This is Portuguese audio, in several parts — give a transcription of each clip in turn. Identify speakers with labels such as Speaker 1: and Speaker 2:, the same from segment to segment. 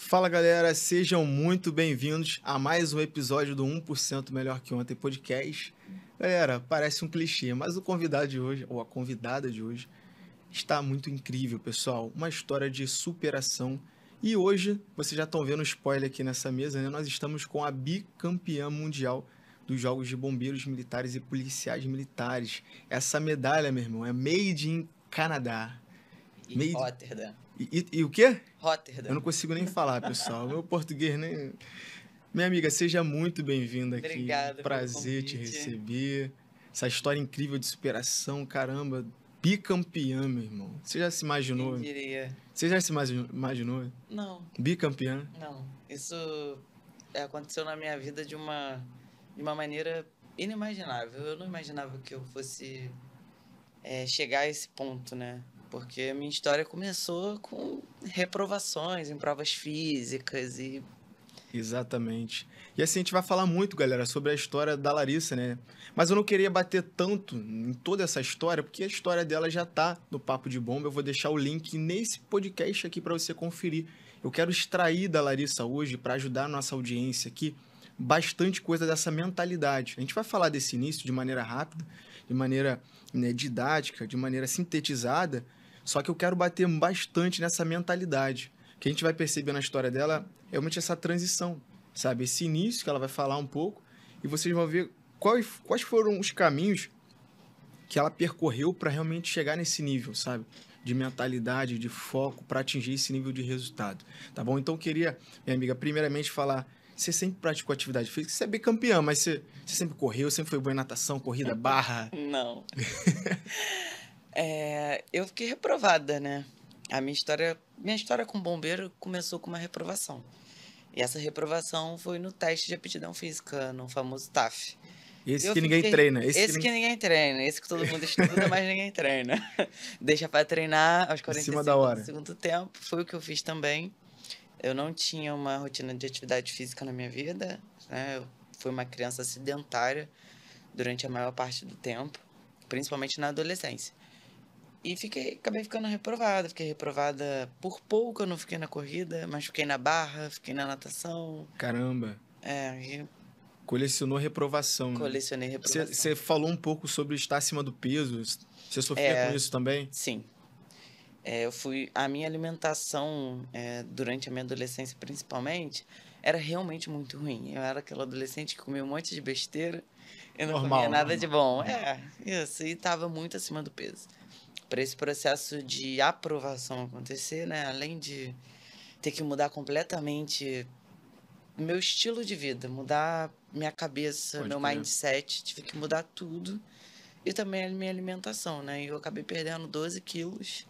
Speaker 1: Fala galera, sejam muito bem-vindos a mais um episódio do 1% Melhor Que Ontem podcast. Galera, parece um clichê, mas o convidado de hoje, ou a convidada de hoje, está muito incrível, pessoal. Uma história de superação. E hoje, vocês já estão vendo spoiler aqui nessa mesa, né? Nós estamos com a bicampeã mundial dos Jogos de Bombeiros Militares e Policiais Militares. Essa medalha, meu irmão, é made in Canadá. Em made...
Speaker 2: Rotterdam.
Speaker 1: E, e, o quê? Rotterdam. Eu não consigo nem falar, pessoal. Meu português nem. Minha amiga, seja muito bem-vinda aqui. Obrigada. Prazer te receber. Essa história incrível de superação, caramba, bicampeã, meu irmão. Você já se imaginou? Quem diria. Você já se imaginou? Não. Bicampeã?
Speaker 2: Não. Isso aconteceu na minha vida de uma, de uma maneira inimaginável. Eu não imaginava que eu fosse é, chegar a esse ponto, né? porque a minha história começou com reprovações em provas físicas e.
Speaker 1: Exatamente. E assim, a gente vai falar muito, galera, sobre a história da Larissa, né? Mas eu não queria bater tanto em toda essa história, porque a história dela já tá no Papo de Bomba. Eu vou deixar o link nesse podcast aqui para você conferir. Eu quero extrair da Larissa hoje, para ajudar a nossa audiência aqui, bastante coisa dessa mentalidade. A gente vai falar desse início de maneira rápida, de maneira né, didática, de maneira sintetizada, só que eu quero bater bastante nessa mentalidade. O que a gente vai perceber na história dela é realmente essa transição, sabe? Esse início que ela vai falar um pouco e vocês vão ver quais, quais foram os caminhos que ela percorreu para realmente chegar nesse nível, sabe? De mentalidade, de foco, para atingir esse nível de resultado, tá bom? Então, eu queria, minha amiga, primeiramente falar você sempre praticou atividade física? Você é bicampeã, mas você, você sempre correu, sempre foi boa em natação, corrida, barra?
Speaker 2: Não. É, eu fiquei reprovada, né? A minha história, minha história com bombeiro começou com uma reprovação. E essa reprovação foi no teste de aptidão física, no famoso TAF.
Speaker 1: Esse eu que fiquei... ninguém treina. Esse, esse que... que...
Speaker 2: ninguém treina. Esse que todo mundo estuda, mas ninguém treina. Deixa para treinar aos 45 em da hora. do segundo tempo. Foi o que eu fiz também. Eu não tinha uma rotina de atividade física na minha vida. Né? Eu fui uma criança sedentária durante a maior parte do tempo, principalmente na adolescência. E fiquei, acabei ficando reprovada. Fiquei reprovada por pouco, eu não fiquei na corrida, mas fiquei na barra, fiquei na natação. Caramba! É, e...
Speaker 1: Colecionou reprovação. Né? Colecionei reprovação. Você falou um pouco sobre estar acima do peso. Você sofria é, com isso
Speaker 2: também? Sim. É, eu fui. A minha alimentação, é, durante a minha adolescência principalmente, era realmente muito ruim. Eu era aquela adolescente que comia um monte de besteira e não Normal, comia nada né? de bom. É, isso. E estava muito acima do peso para esse processo de aprovação acontecer, né, além de ter que mudar completamente meu estilo de vida, mudar minha cabeça, Pode meu mindset, tive que mudar tudo e também a minha alimentação, né? E eu acabei perdendo 12 quilos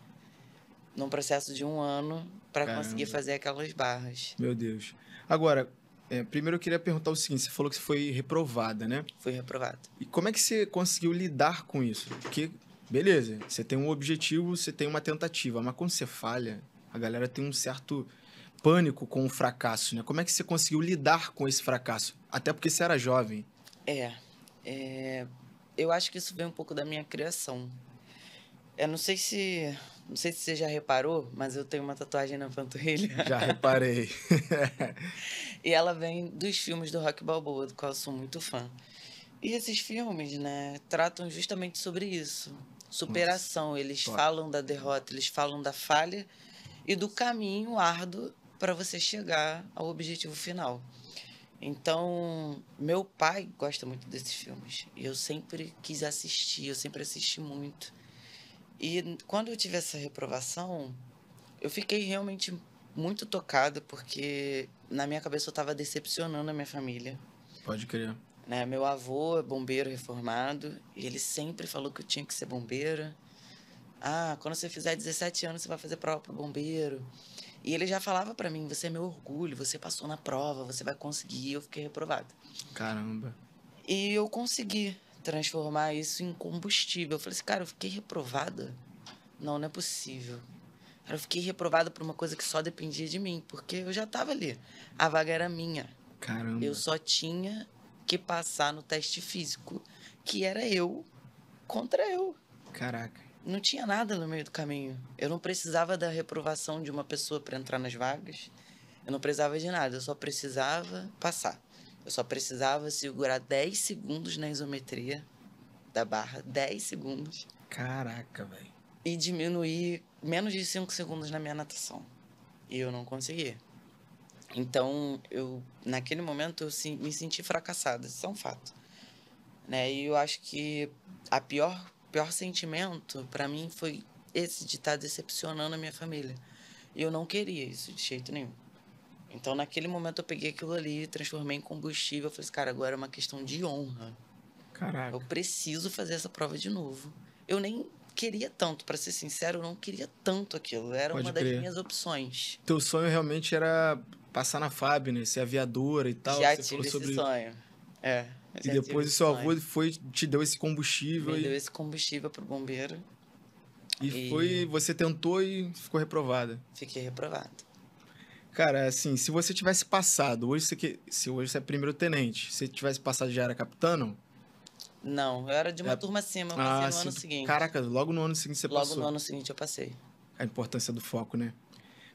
Speaker 2: num processo de um ano para conseguir fazer aquelas barras.
Speaker 1: Meu Deus. Agora, é, primeiro eu queria perguntar o seguinte: você falou que você foi reprovada, né? Fui reprovada. E como é que você conseguiu lidar com isso? Porque beleza, você tem um objetivo, você tem uma tentativa, mas quando você falha, a galera tem um certo pânico com o fracasso, né? Como é que você conseguiu lidar com esse fracasso? Até porque você era jovem.
Speaker 2: É, é eu acho que isso vem um pouco da minha criação. Eu não sei se não sei se você já reparou, mas eu tenho uma tatuagem na panturrilha. Já reparei. e ela vem dos filmes do Rock Balboa, do qual eu sou muito fã. E esses filmes, né, tratam justamente sobre isso superação. Eles falam da derrota, eles falam da falha e do caminho árduo para você chegar ao objetivo final. Então, meu pai gosta muito desses filmes. Eu sempre quis assistir, eu sempre assisti muito. E quando eu tive essa reprovação, eu fiquei realmente muito tocada, porque na minha cabeça eu estava decepcionando a minha família. Pode crer. Né? Meu avô é bombeiro reformado e ele sempre falou que eu tinha que ser bombeira. Ah, quando você fizer 17 anos, você vai fazer prova para bombeiro. E ele já falava para mim: você é meu orgulho, você passou na prova, você vai conseguir. Eu fiquei reprovada. Caramba. E eu consegui transformar isso em combustível. Eu falei assim: cara, eu fiquei reprovada? Não, não é possível. Cara, eu fiquei reprovada por uma coisa que só dependia de mim, porque eu já estava ali. A vaga era minha. Caramba. Eu só tinha que passar no teste físico, que era eu contra eu. Caraca. Não tinha nada no meio do caminho. Eu não precisava da reprovação de uma pessoa para entrar nas vagas. Eu não precisava de nada, eu só precisava passar. Eu só precisava segurar 10 segundos na isometria da barra, 10 segundos. Caraca, velho. E diminuir menos de 5 segundos na minha natação. E eu não conseguia. Então, eu naquele momento eu me senti fracassada, isso é um fato. Né? E eu acho que a pior pior sentimento para mim foi esse de estar tá decepcionando a minha família. E eu não queria isso de jeito nenhum. Então, naquele momento eu peguei aquilo ali, transformei em combustível, eu falei assim, cara, agora é uma questão de honra. Caraca. Eu preciso fazer essa prova de novo. Eu nem queria tanto, para ser sincero, eu não queria tanto aquilo. Era Pode uma crer. das minhas opções.
Speaker 1: Teu sonho realmente era passar na FAB, né? Ser aviadora e tal. Já tive esse sobre... sonho.
Speaker 2: É. E depois o seu sonho. avô
Speaker 1: foi, te deu esse combustível. Me e... deu
Speaker 2: esse combustível pro bombeiro. E, e foi,
Speaker 1: você tentou e ficou reprovada. Fiquei reprovada. Cara, assim, se você tivesse passado, hoje você, se hoje você é primeiro tenente, se tivesse passado já era capitano?
Speaker 2: Não, eu era de uma é... turma acima, eu ah, no ano seguinte. Caraca, logo no ano seguinte você logo passou. Logo no ano seguinte eu passei.
Speaker 1: A importância do foco, né?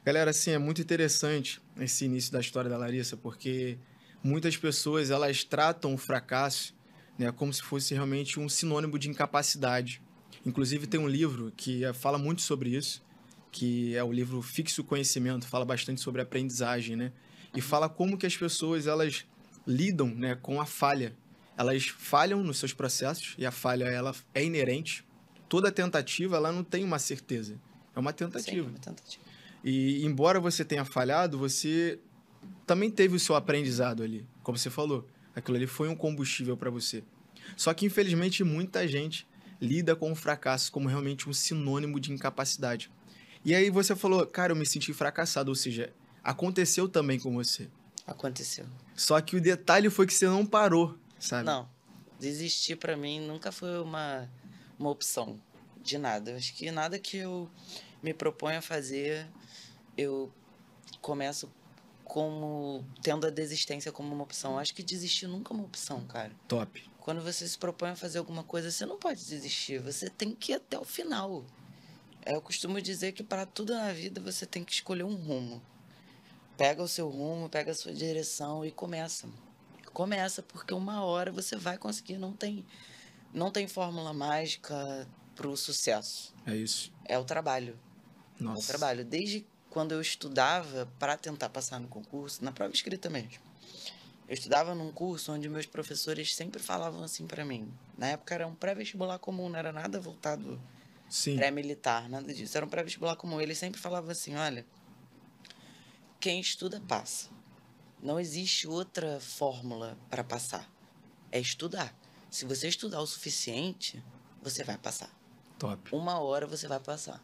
Speaker 1: Galera, assim, é muito interessante esse início da história da Larissa, porque muitas pessoas, elas tratam o fracasso né, como se fosse realmente um sinônimo de incapacidade. Inclusive, tem um livro que eh, fala muito sobre isso, que é o livro Fixe o Conhecimento, fala bastante sobre aprendizagem, né? E fala como que as pessoas, elas lidam né, com a falha. Elas falham nos seus processos e a falha, ela é inerente. Toda tentativa, ela não tem uma certeza. É uma tentativa. Sim, é uma tentativa. E embora você tenha falhado, você também teve o seu aprendizado ali, como você falou. Aquilo ali foi um combustível para você. Só que infelizmente muita gente lida com o fracasso como realmente um sinônimo de incapacidade. E aí você falou, cara, eu me senti fracassado, ou seja, aconteceu também com você. Aconteceu. Só que o detalhe foi que você não parou, sabe? Não.
Speaker 2: Desistir para mim nunca foi uma, uma opção de nada. Acho que nada que eu me proponho a fazer eu começo como tendo a desistência como uma opção. Eu acho que desistir nunca é uma opção, cara. Top. Quando você se propõe a fazer alguma coisa, você não pode desistir, você tem que ir até o final. Eu costumo dizer que para tudo na vida você tem que escolher um rumo. Pega o seu rumo, pega a sua direção e começa. Começa porque uma hora você vai conseguir, não tem não tem fórmula mágica para o sucesso. É isso. É o trabalho. Nossa. É o trabalho. Desde quando eu estudava para tentar passar no concurso, na prova escrita mesmo. Eu estudava num curso onde meus professores sempre falavam assim para mim. Na época era um pré-vestibular comum, não era nada voltado pré-militar, nada disso. Era um pré-vestibular comum. Eles sempre falavam assim: olha, quem estuda passa. Não existe outra fórmula para passar. É estudar. Se você estudar o suficiente, você vai passar. Top. Uma hora você vai passar.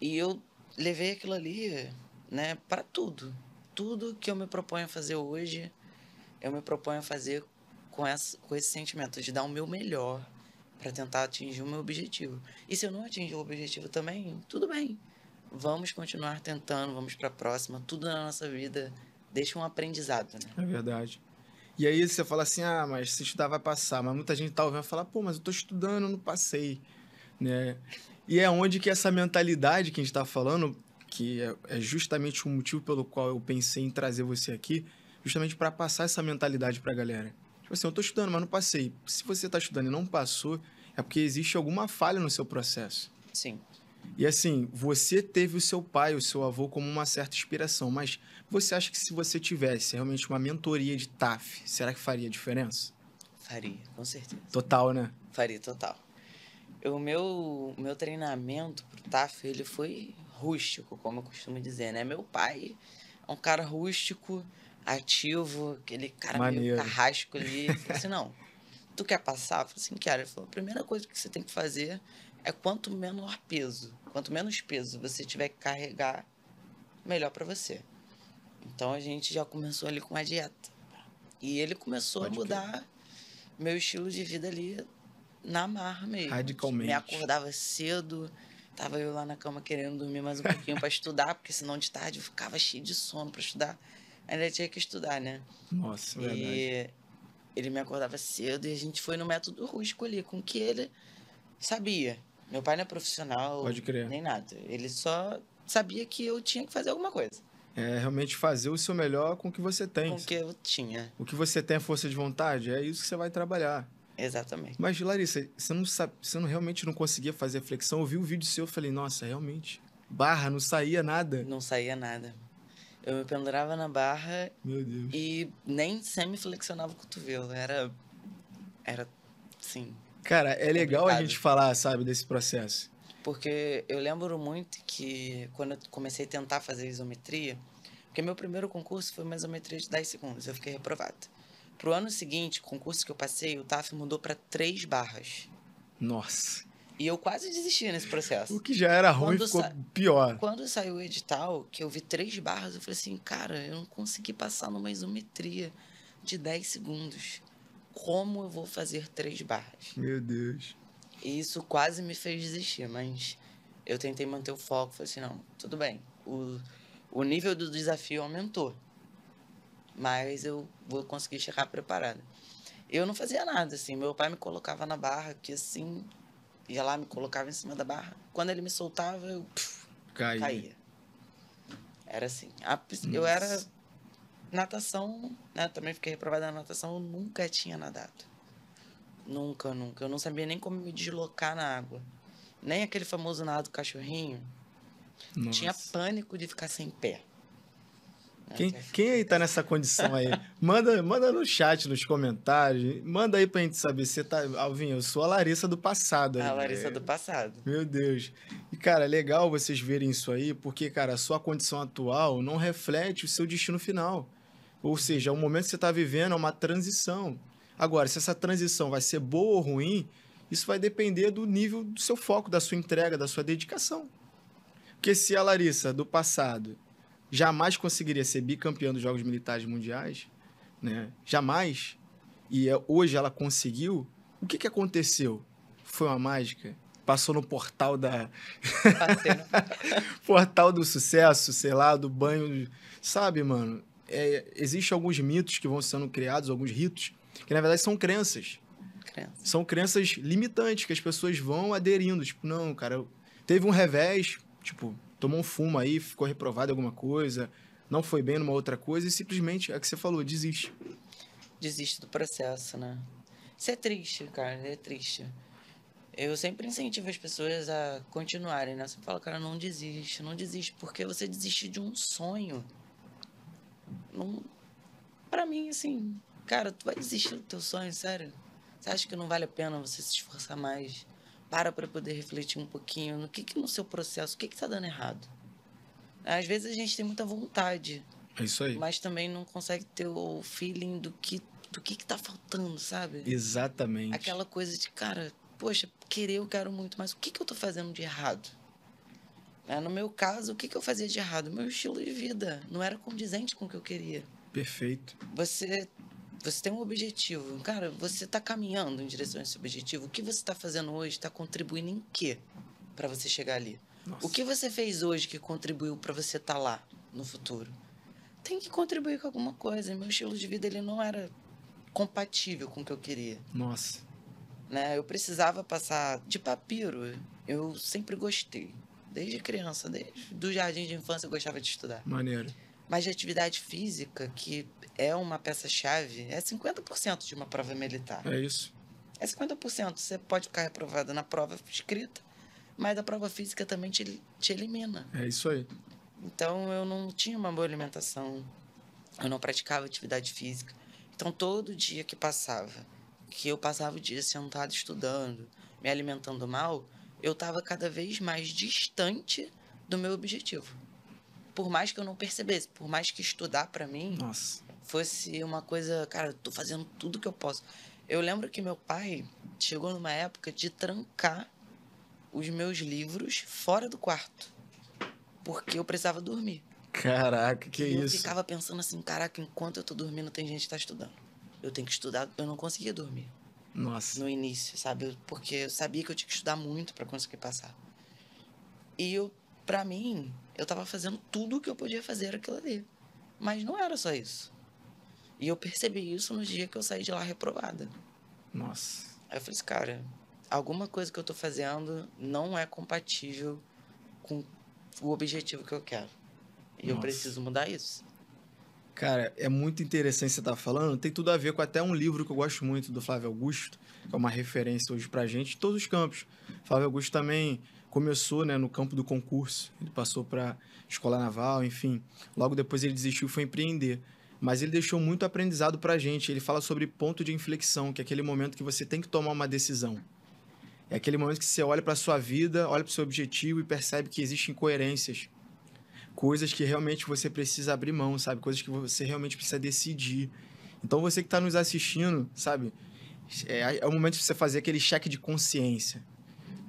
Speaker 2: E eu levei aquilo ali, né, para tudo. Tudo que eu me proponho a fazer hoje, eu me proponho a fazer com, essa, com esse sentimento de dar o meu melhor para tentar atingir o meu objetivo. E se eu não atingir o objetivo também, tudo bem. Vamos continuar tentando, vamos para a próxima. Tudo na nossa vida deixa um aprendizado, né? É
Speaker 1: verdade. E aí você fala assim: "Ah, mas se estudar vai passar". Mas muita gente tá ouvindo falar: "Pô, mas eu tô estudando, não passei". Né? E é onde que essa mentalidade que a gente está falando, que é, é justamente o motivo pelo qual eu pensei em trazer você aqui, justamente para passar essa mentalidade para a galera. Tipo assim, eu estou estudando, mas não passei. Se você está estudando e não passou, é porque existe alguma falha no seu processo. Sim. E assim, você teve o seu pai, o seu avô como uma certa inspiração, mas você acha que se você tivesse realmente uma mentoria de TAF, será que faria diferença?
Speaker 2: Faria, com
Speaker 1: certeza. Total, né?
Speaker 2: Faria total. O meu, meu treinamento pro TAF, ele foi rústico, como eu costumo dizer, né? Meu pai é um cara rústico, ativo, aquele cara Maneiro. meio carrasco ali. falei assim, não, tu quer passar? Eu falei assim, quero. Ele falou, a primeira coisa que você tem que fazer é quanto menor peso, quanto menos peso você tiver que carregar, melhor para você. Então a gente já começou ali com a dieta. E ele começou Pode a mudar meu estilo de vida ali na mar mesmo. Radicalmente. Me acordava cedo, tava eu lá na cama querendo dormir mais um pouquinho para estudar, porque senão de tarde eu ficava cheio de sono para estudar. Ainda tinha que estudar, né? Nossa, é e verdade. ele me acordava cedo e a gente foi no método rústico ali, com que ele sabia. Meu pai não é profissional, Pode crer. nem nada. Ele só sabia que eu tinha que fazer alguma coisa.
Speaker 1: É realmente fazer o seu melhor com o que você tem. Com o que eu tinha. O que você tem é força de vontade, é isso que você vai trabalhar. Exatamente. Mas, Larissa, você não sabe, você não, realmente não conseguia fazer a flexão. Eu vi o um vídeo seu e falei, nossa, realmente. Barra, não
Speaker 2: saía nada. Não saía nada. Eu me pendurava na barra. Meu Deus. E nem semi-flexionava o cotovelo. Era. Era. Sim. Cara, é
Speaker 1: legal a gente falar, sabe, desse processo.
Speaker 2: Porque eu lembro muito que quando eu comecei a tentar fazer isometria, porque meu primeiro concurso foi uma isometria de 10 segundos, eu fiquei reprovado. Pro ano seguinte, o concurso que eu passei, o TAF mudou para três barras. Nossa. E eu quase desisti nesse processo. O que já era ruim quando ficou pior. Quando saiu o edital, que eu vi três barras, eu falei assim, cara, eu não consegui passar numa isometria de 10 segundos. Como eu vou fazer três barras?
Speaker 1: Meu Deus.
Speaker 2: E isso quase me fez desistir, mas eu tentei manter o foco. Falei assim, não, tudo bem. O, o nível do desafio aumentou mas eu vou conseguir chegar preparada. Eu não fazia nada, assim. Meu pai me colocava na barra, que assim, ia lá, me colocava em cima da barra. Quando ele me soltava, eu puf, caía. caía. Era assim. A, eu era natação, né? Também fiquei reprovada na natação, eu nunca tinha nadado. Nunca, nunca. Eu não sabia nem como me deslocar na água. Nem aquele famoso nado cachorrinho. Nossa. Tinha pânico de ficar sem pé. Quem,
Speaker 1: quem aí tá nessa condição aí? Manda, manda no chat, nos comentários. Manda aí pra gente saber. Você tá. Alvin, eu sou a Larissa do passado. Aí, a Larissa do passado. Meu Deus. E, cara, é legal vocês verem isso aí, porque, cara, a sua condição atual não reflete o seu destino final. Ou seja, o é momento que você está vivendo é uma transição. Agora, se essa transição vai ser boa ou ruim, isso vai depender do nível do seu foco, da sua entrega, da sua dedicação. Porque se a Larissa do passado jamais conseguiria ser bicampeã dos Jogos Militares Mundiais, né? Jamais. E é, hoje ela conseguiu. O que, que aconteceu? Foi uma mágica? Passou no portal da. portal do sucesso, sei lá, do banho. Sabe, mano? É, Existem alguns mitos que vão sendo criados, alguns ritos, que na verdade são crenças. Crença. São crenças limitantes que as pessoas vão aderindo. Tipo, não, cara, teve um revés, tipo, tomou um fumo aí, ficou reprovado em alguma coisa, não foi bem numa outra coisa e simplesmente é que você falou, desiste.
Speaker 2: Desiste do processo, né? Isso é triste, cara, é triste. Eu sempre incentivo as pessoas a continuarem, né? você fala cara, não desiste, não desiste, porque você desiste de um sonho. Não... Pra mim, assim, cara, tu vai desistir do teu sonho, sério. Você acha que não vale a pena você se esforçar mais? para para poder refletir um pouquinho no que, que no seu processo, o que está dando errado. Às vezes a gente tem muita vontade. É isso aí. Mas também não consegue ter o feeling do que do que, que tá faltando, sabe? Exatamente. Aquela coisa de, cara, poxa, querer eu quero muito, mas o que, que eu tô fazendo de errado? É, no meu caso, o que, que eu fazia de errado? Meu estilo de vida não era condizente com o que eu queria.
Speaker 1: Perfeito.
Speaker 2: Você você tem um objetivo. Cara, você está caminhando em direção a esse objetivo. O que você está fazendo hoje está contribuindo em quê para você chegar ali? Nossa. O que você fez hoje que contribuiu para você estar tá lá no futuro? Tem que contribuir com alguma coisa. Meu estilo de vida ele não era compatível com o que eu queria. Nossa. Né? Eu precisava passar de papiro. Eu sempre gostei. Desde criança, desde do jardim de infância eu gostava de estudar. Maneiro. Mas de atividade física, que é uma peça-chave, é 50% de uma prova militar. É isso. É 50%. Você pode ficar reprovado na prova escrita, mas a prova física também te, te elimina. É isso aí. Então eu não tinha uma boa alimentação, eu não praticava atividade física. Então todo dia que passava, que eu passava o dia sentado estudando, me alimentando mal, eu estava cada vez mais distante do meu objetivo por mais que eu não percebesse, por mais que estudar para mim Nossa. fosse uma coisa, cara, eu tô fazendo tudo que eu posso. Eu lembro que meu pai chegou numa época de trancar os meus livros fora do quarto, porque eu precisava dormir.
Speaker 1: Caraca, que e isso. Eu ficava
Speaker 2: pensando assim, caraca, enquanto eu tô dormindo, tem gente que tá estudando. Eu tenho que estudar, eu não conseguia dormir. Nossa. No início, sabe? Porque eu sabia que eu tinha que estudar muito para conseguir passar. E eu, para mim, eu estava fazendo tudo o que eu podia fazer aquilo ali. Mas não era só isso. E eu percebi isso no dia que eu saí de lá reprovada. Nossa. Aí eu falei assim, cara, alguma coisa que eu estou fazendo não é compatível com o objetivo que eu quero. E Nossa. eu preciso mudar isso.
Speaker 1: Cara, é muito interessante você estar tá falando. Tem tudo a ver com até um livro que eu gosto muito do Flávio Augusto, que é uma referência hoje pra gente, de todos os campos. Flávio Augusto também começou né, no campo do concurso. Ele passou para escola naval, enfim. Logo depois ele desistiu e foi empreender. Mas ele deixou muito aprendizado para a gente. Ele fala sobre ponto de inflexão, que é aquele momento que você tem que tomar uma decisão. É aquele momento que você olha para sua vida, olha para o seu objetivo e percebe que existem incoerências. Coisas que realmente você precisa abrir mão, sabe? Coisas que você realmente precisa decidir. Então você que está nos assistindo, sabe? É, é o momento de você fazer aquele cheque de consciência.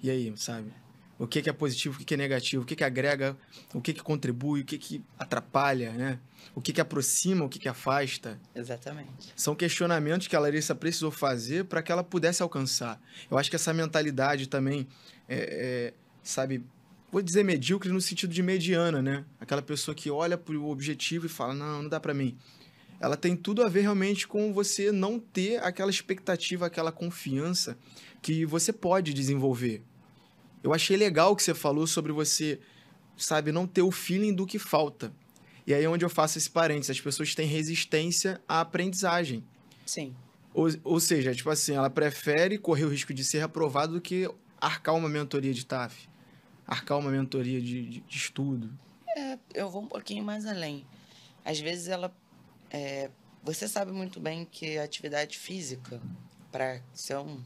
Speaker 1: E aí, sabe? o que, é positivo, o que, é negativo, o que, que agrega, o que, que contribui, o que, que atrapalha, né? O que, que aproxima, o que, que afasta. Exatamente. São questionamentos que a Larissa precisou fazer para que ela pudesse alcançar. Eu acho que essa mentalidade também, é, é, sabe, vou dizer medíocre no sentido de mediana, né? Aquela pessoa que olha para o objetivo e fala, não, não dá para mim. Ela tem tudo a ver realmente com você não ter aquela expectativa, aquela confiança que você pode desenvolver. Eu achei legal o que você falou sobre você, sabe, não ter o feeling do que falta. E aí é onde eu faço esse parênteses. As pessoas têm resistência à aprendizagem. Sim. Ou, ou seja, tipo assim, ela prefere correr o risco de ser aprovado do que arcar uma mentoria de TAF, arcar uma mentoria de, de, de estudo.
Speaker 2: É, eu vou um pouquinho mais além. Às vezes ela. É, você sabe muito bem que a atividade física, para ser um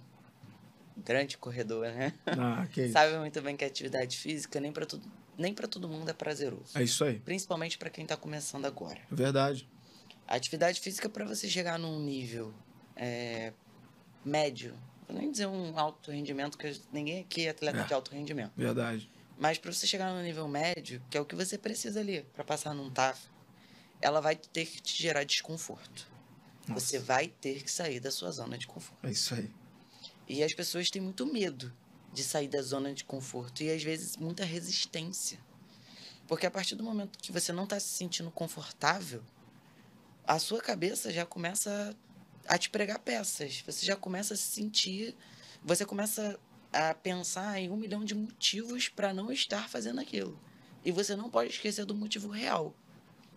Speaker 2: grande corredor, né? Ah, que isso. Sabe muito bem que a atividade física nem para todo, nem para todo mundo é prazeroso. É isso aí. Principalmente para quem está começando agora. É verdade. A atividade física é para você chegar num nível é, médio, vou nem dizer um alto rendimento, que ninguém aqui é atleta é, de alto rendimento. Verdade. Mas para você chegar no nível médio, que é o que você precisa ali para passar num TAF, ela vai ter que te gerar desconforto. Nossa. Você vai ter que sair da sua zona de conforto. É isso aí. E as pessoas têm muito medo de sair da zona de conforto e às vezes muita resistência. Porque a partir do momento que você não está se sentindo confortável, a sua cabeça já começa a te pregar peças. Você já começa a se sentir. Você começa a pensar em um milhão de motivos para não estar fazendo aquilo. E você não pode esquecer do motivo real.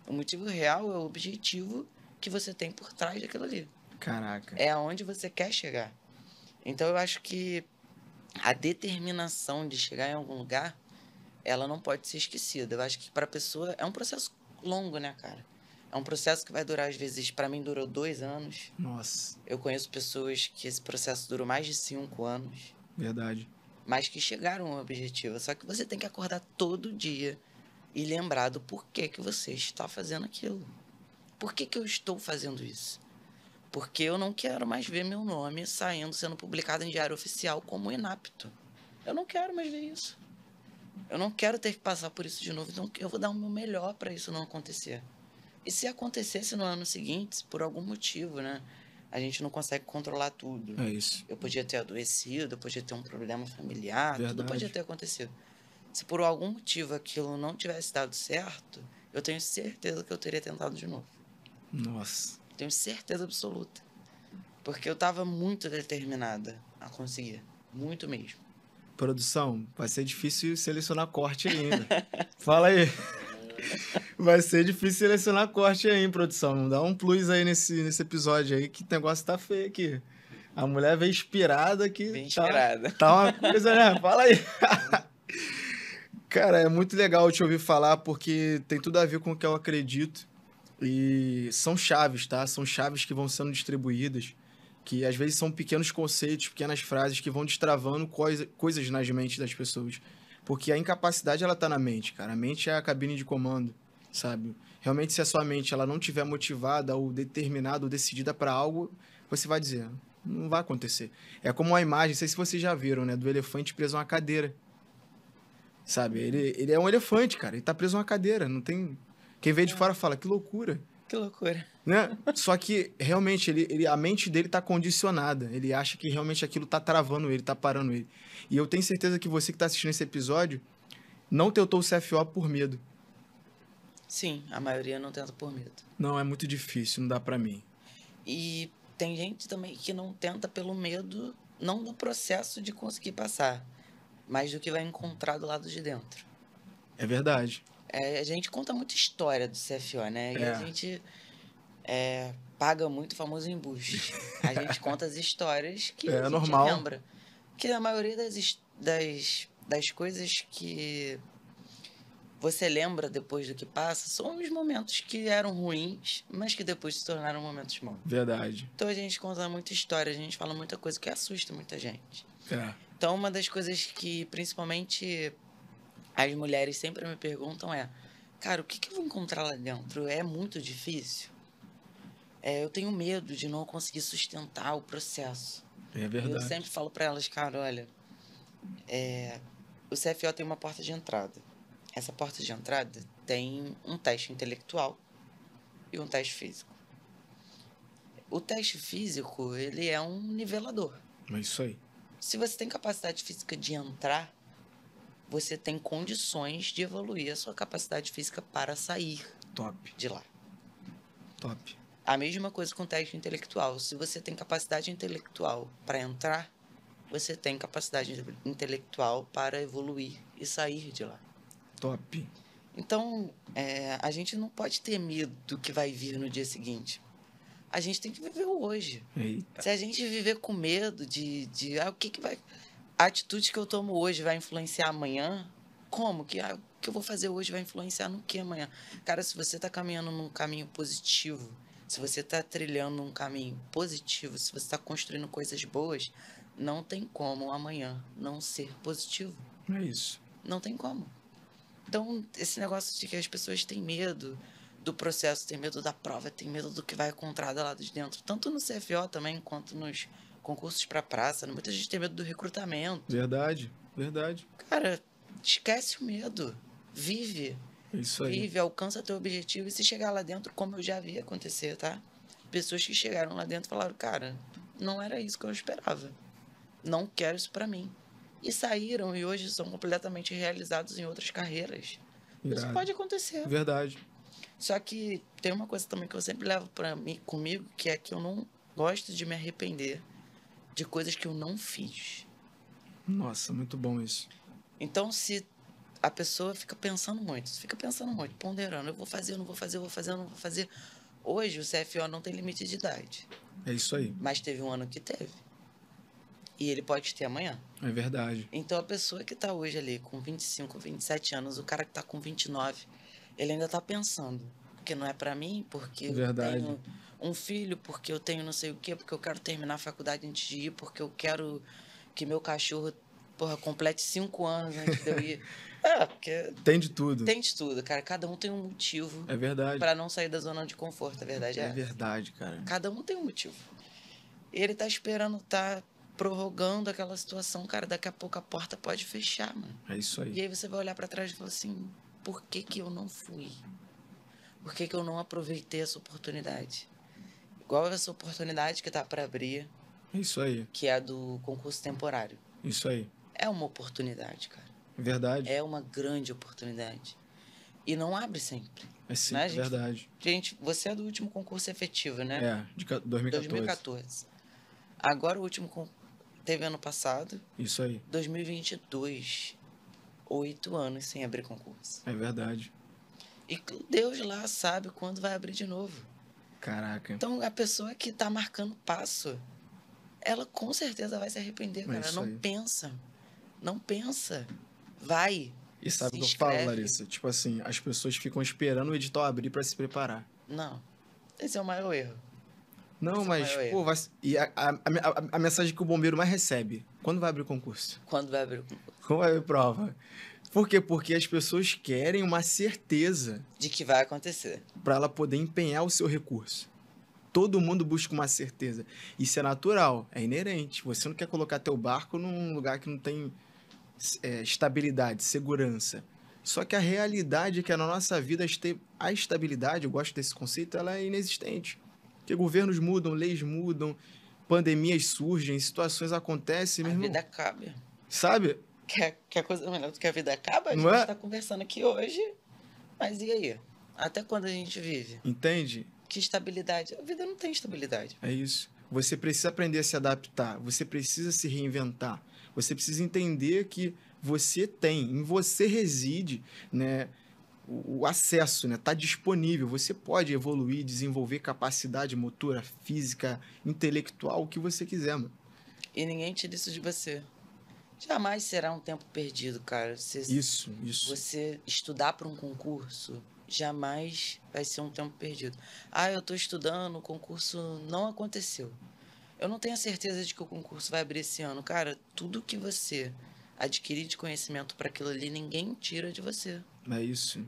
Speaker 2: O motivo real é o objetivo que você tem por trás daquilo ali. Caraca. É aonde você quer chegar. Então eu acho que a determinação de chegar em algum lugar, ela não pode ser esquecida. Eu acho que para a pessoa é um processo longo, né, cara? É um processo que vai durar, às vezes, para mim durou dois anos.
Speaker 1: Nossa.
Speaker 2: Eu conheço pessoas que esse processo durou mais de cinco anos. Verdade. Mas que chegaram ao objetivo. Só que você tem que acordar todo dia e lembrar do porquê que você está fazendo aquilo. Por que, que eu estou fazendo isso? Porque eu não quero mais ver meu nome saindo, sendo publicado em diário oficial como inapto. Eu não quero mais ver isso. Eu não quero ter que passar por isso de novo, então eu vou dar o meu melhor para isso não acontecer. E se acontecesse no ano seguinte, por algum motivo, né? A gente não consegue controlar tudo. É isso. Eu podia ter adoecido, eu podia ter um problema familiar, Verdade. tudo podia ter acontecido. Se por algum motivo aquilo não tivesse dado certo, eu tenho certeza que eu teria tentado de novo.
Speaker 1: Nossa.
Speaker 2: Tenho certeza absoluta. Porque eu estava muito determinada a conseguir. Muito mesmo.
Speaker 1: Produção, vai ser difícil selecionar corte ainda. Fala aí. Vai ser difícil selecionar corte aí, hein, produção. Dá um plus aí nesse, nesse episódio aí, que o negócio tá feio aqui. A mulher veio inspirada que Vem tá- inspirada. Tá, tá uma coisa, né? Fala aí. Cara, é muito legal te ouvir falar, porque tem tudo a ver com o que eu acredito. E são chaves, tá? São chaves que vão sendo distribuídas, que às vezes são pequenos conceitos, pequenas frases que vão destravando coisa, coisas nas mentes das pessoas. Porque a incapacidade, ela tá na mente, cara. A mente é a cabine de comando, sabe? Realmente, se a sua mente ela não tiver motivada ou determinada ou decidida para algo, você vai dizer, não vai acontecer. É como a imagem, não sei se vocês já viram, né? Do elefante preso a uma cadeira. Sabe? Ele, ele é um elefante, cara. Ele tá preso a uma cadeira. Não tem quem vê de é. fora fala, que loucura. Que loucura. Né? Só que realmente ele, ele, a mente dele está condicionada. Ele acha que realmente aquilo está travando ele, está parando ele. E eu tenho certeza que você que está assistindo esse episódio não tentou o CFO por medo.
Speaker 2: Sim, a maioria não tenta por medo.
Speaker 1: Não, é muito difícil, não dá para mim.
Speaker 2: E tem gente também que não tenta pelo medo, não do processo de conseguir passar, mas do que vai encontrar do lado de dentro.
Speaker 1: É verdade.
Speaker 2: É, a gente conta muita história do CFO, né? E é. a gente é, paga muito o famoso embuste. A gente conta as histórias que é, a gente normal. lembra. Que a maioria das, das, das coisas que você lembra depois do que passa são os momentos que eram ruins, mas que depois se tornaram momentos bons. Verdade. Então a gente conta muita história, a gente fala muita coisa que assusta muita gente. É. Então uma das coisas que principalmente as mulheres sempre me perguntam é, cara, o que, que eu vou encontrar lá dentro? É muito difícil? É, eu tenho medo de não conseguir sustentar o processo. É verdade. Eu sempre falo para elas, cara, olha, é, o CFO tem uma porta de entrada. Essa porta de entrada tem um teste intelectual e um teste físico. O teste físico, ele é um nivelador. É isso aí. Se você tem capacidade física de entrar, você tem condições de evoluir a sua capacidade física para sair Top. de lá. Top. A mesma coisa com o técnico intelectual. Se você tem capacidade intelectual para entrar, você tem capacidade intelectual para evoluir e sair de lá. Top. Então, é, a gente não pode ter medo do que vai vir no dia seguinte. A gente tem que viver o hoje. Eita. Se a gente viver com medo de, de ah, o que, que vai a atitude que eu tomo hoje vai influenciar amanhã? Como que ah, o que eu vou fazer hoje vai influenciar no que amanhã? Cara, se você está caminhando num caminho positivo, se você está trilhando um caminho positivo, se você está construindo coisas boas, não tem como amanhã não ser positivo. É isso. Não tem como. Então, esse negócio de que as pessoas têm medo do processo, têm medo da prova, têm medo do que vai encontrar lá de dentro, tanto no CFO também, quanto nos concursos para praça. Né? Muita gente tem medo do recrutamento. Verdade, verdade. Cara, esquece o medo. Vive. É isso aí. Vive, alcança teu objetivo e se chegar lá dentro, como eu já vi acontecer, tá? Pessoas que chegaram lá dentro falaram, cara, não era isso que eu esperava. Não quero isso para mim. E saíram e hoje são completamente realizados em outras carreiras. Verdade. Isso pode acontecer. Verdade. Só que tem uma coisa também que eu sempre levo para mim comigo, que é que eu não gosto de me arrepender de coisas que eu não fiz. Nossa, muito bom isso. Então, se a pessoa fica pensando muito, fica pensando muito, ponderando, eu vou fazer, eu não vou fazer, eu vou fazer, eu não vou fazer. Hoje o CFO não tem limite de idade. É isso aí. Mas teve um ano que teve. E ele pode ter amanhã. É verdade. Então a pessoa que está hoje ali com 25, 27 anos, o cara que está com 29, ele ainda está pensando, porque não é para mim, porque verdade. eu tenho um filho, porque eu tenho não sei o quê, porque eu quero terminar a faculdade antes de ir, porque eu quero que meu cachorro, porra, complete cinco anos antes de eu ir. é, Tem de tudo. Tem de tudo, cara. Cada um tem um motivo. É verdade. para não sair da zona de conforto, a é verdade é. É verdade, cara. Cada um tem um motivo. Ele tá esperando, tá prorrogando aquela situação, cara, daqui a pouco a porta pode fechar, mano. É isso aí. E aí você vai olhar para trás e falar assim, por que que eu não fui? Por que que eu não aproveitei essa oportunidade? igual essa oportunidade que tá para abrir. Isso aí. Que é do concurso temporário. Isso aí. É uma oportunidade, cara. Verdade. É uma grande oportunidade. E não abre sempre. É sim, né, gente? verdade. Gente, você é do último concurso efetivo, né? É, de 2014. 2014. Agora o último teve ano passado. Isso aí. 2022. Oito anos sem abrir concurso. É verdade. E Deus lá sabe quando vai abrir de novo. Caraca. Então a pessoa que tá marcando passo, ela com certeza vai se arrepender, é cara. não aí. pensa. Não pensa. Vai. E sabe o que eu falo, Larissa?
Speaker 1: Tipo assim, as pessoas ficam esperando o edital abrir para se preparar.
Speaker 2: Não. Esse é o maior erro. Não,
Speaker 1: Esse é mas, é pô, vai... e a, a, a, a, mensagem que o bombeiro mais recebe: quando vai abrir o concurso?
Speaker 2: Quando vai abrir o concurso?
Speaker 1: Quando vai abrir prova? Por quê? Porque as pessoas querem uma certeza de que vai acontecer para ela poder empenhar o seu recurso. Todo mundo busca uma certeza. Isso é natural, é inerente. Você não quer colocar teu barco num lugar que não tem é, estabilidade, segurança. Só que a realidade é que na nossa vida a estabilidade, eu gosto desse conceito, ela é inexistente. Porque governos mudam, leis mudam, pandemias surgem, situações acontecem. A mesmo. vida cabe.
Speaker 2: Sabe? que que a coisa melhor do que a vida acaba, a gente é? está conversando aqui hoje. Mas e aí? Até quando a gente vive? Entende? Que estabilidade? A vida não tem estabilidade.
Speaker 1: É isso. Você precisa aprender a se adaptar, você precisa se reinventar, você precisa entender que você tem, em você reside, né? o acesso está né, tá disponível. Você pode evoluir, desenvolver capacidade motora, física, intelectual, o que você quiser. Mano.
Speaker 2: E ninguém tira isso de você. Jamais será um tempo perdido, cara. Você, isso, isso. Você estudar para um concurso jamais vai ser um tempo perdido. Ah, eu estou estudando, o concurso não aconteceu. Eu não tenho a certeza de que o concurso vai abrir esse ano. Cara, tudo que você adquirir de conhecimento para aquilo ali, ninguém tira de você. É isso.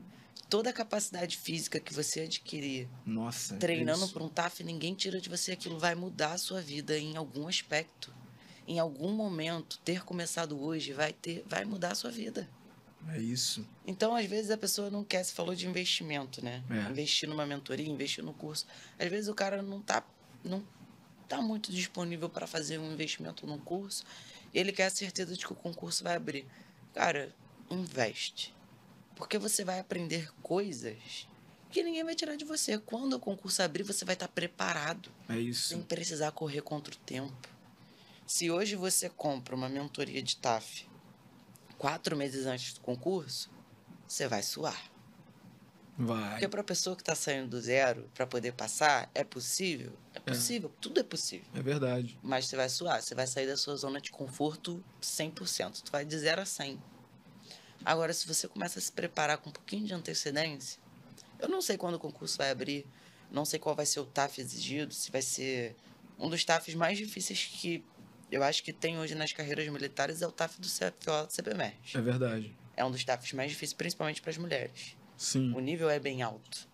Speaker 2: Toda a capacidade física que você adquirir
Speaker 1: Nossa, é treinando é para um
Speaker 2: TAF, ninguém tira de você. Aquilo vai mudar a sua vida em algum aspecto em algum momento, ter começado hoje vai, ter, vai mudar a sua vida. É isso. Então, às vezes, a pessoa não quer. Você falou de investimento, né? É. Investir numa mentoria, investir no curso. Às vezes, o cara não tá, não tá muito disponível para fazer um investimento num curso. E ele quer a certeza de que o concurso vai abrir. Cara, investe. Porque você vai aprender coisas que ninguém vai tirar de você. Quando o concurso abrir, você vai estar tá preparado. É isso. Sem precisar correr contra o tempo. Se hoje você compra uma mentoria de TAF quatro meses antes do concurso, você vai suar.
Speaker 1: Vai. Porque para a
Speaker 2: pessoa que está saindo do zero, para poder passar, é possível? É, é. possível, é. tudo é possível. É verdade. Mas você vai suar, você vai sair da sua zona de conforto 100%. Tu vai de zero a 100. Agora, se você começa a se preparar com um pouquinho de antecedência, eu não sei quando o concurso vai abrir, não sei qual vai ser o TAF exigido, se vai ser um dos TAFs mais difíceis que eu acho que tem hoje nas carreiras militares é o TAF do CFO CPMERG. É verdade. É um dos TAFs mais difíceis, principalmente para as mulheres. Sim. O nível é bem alto.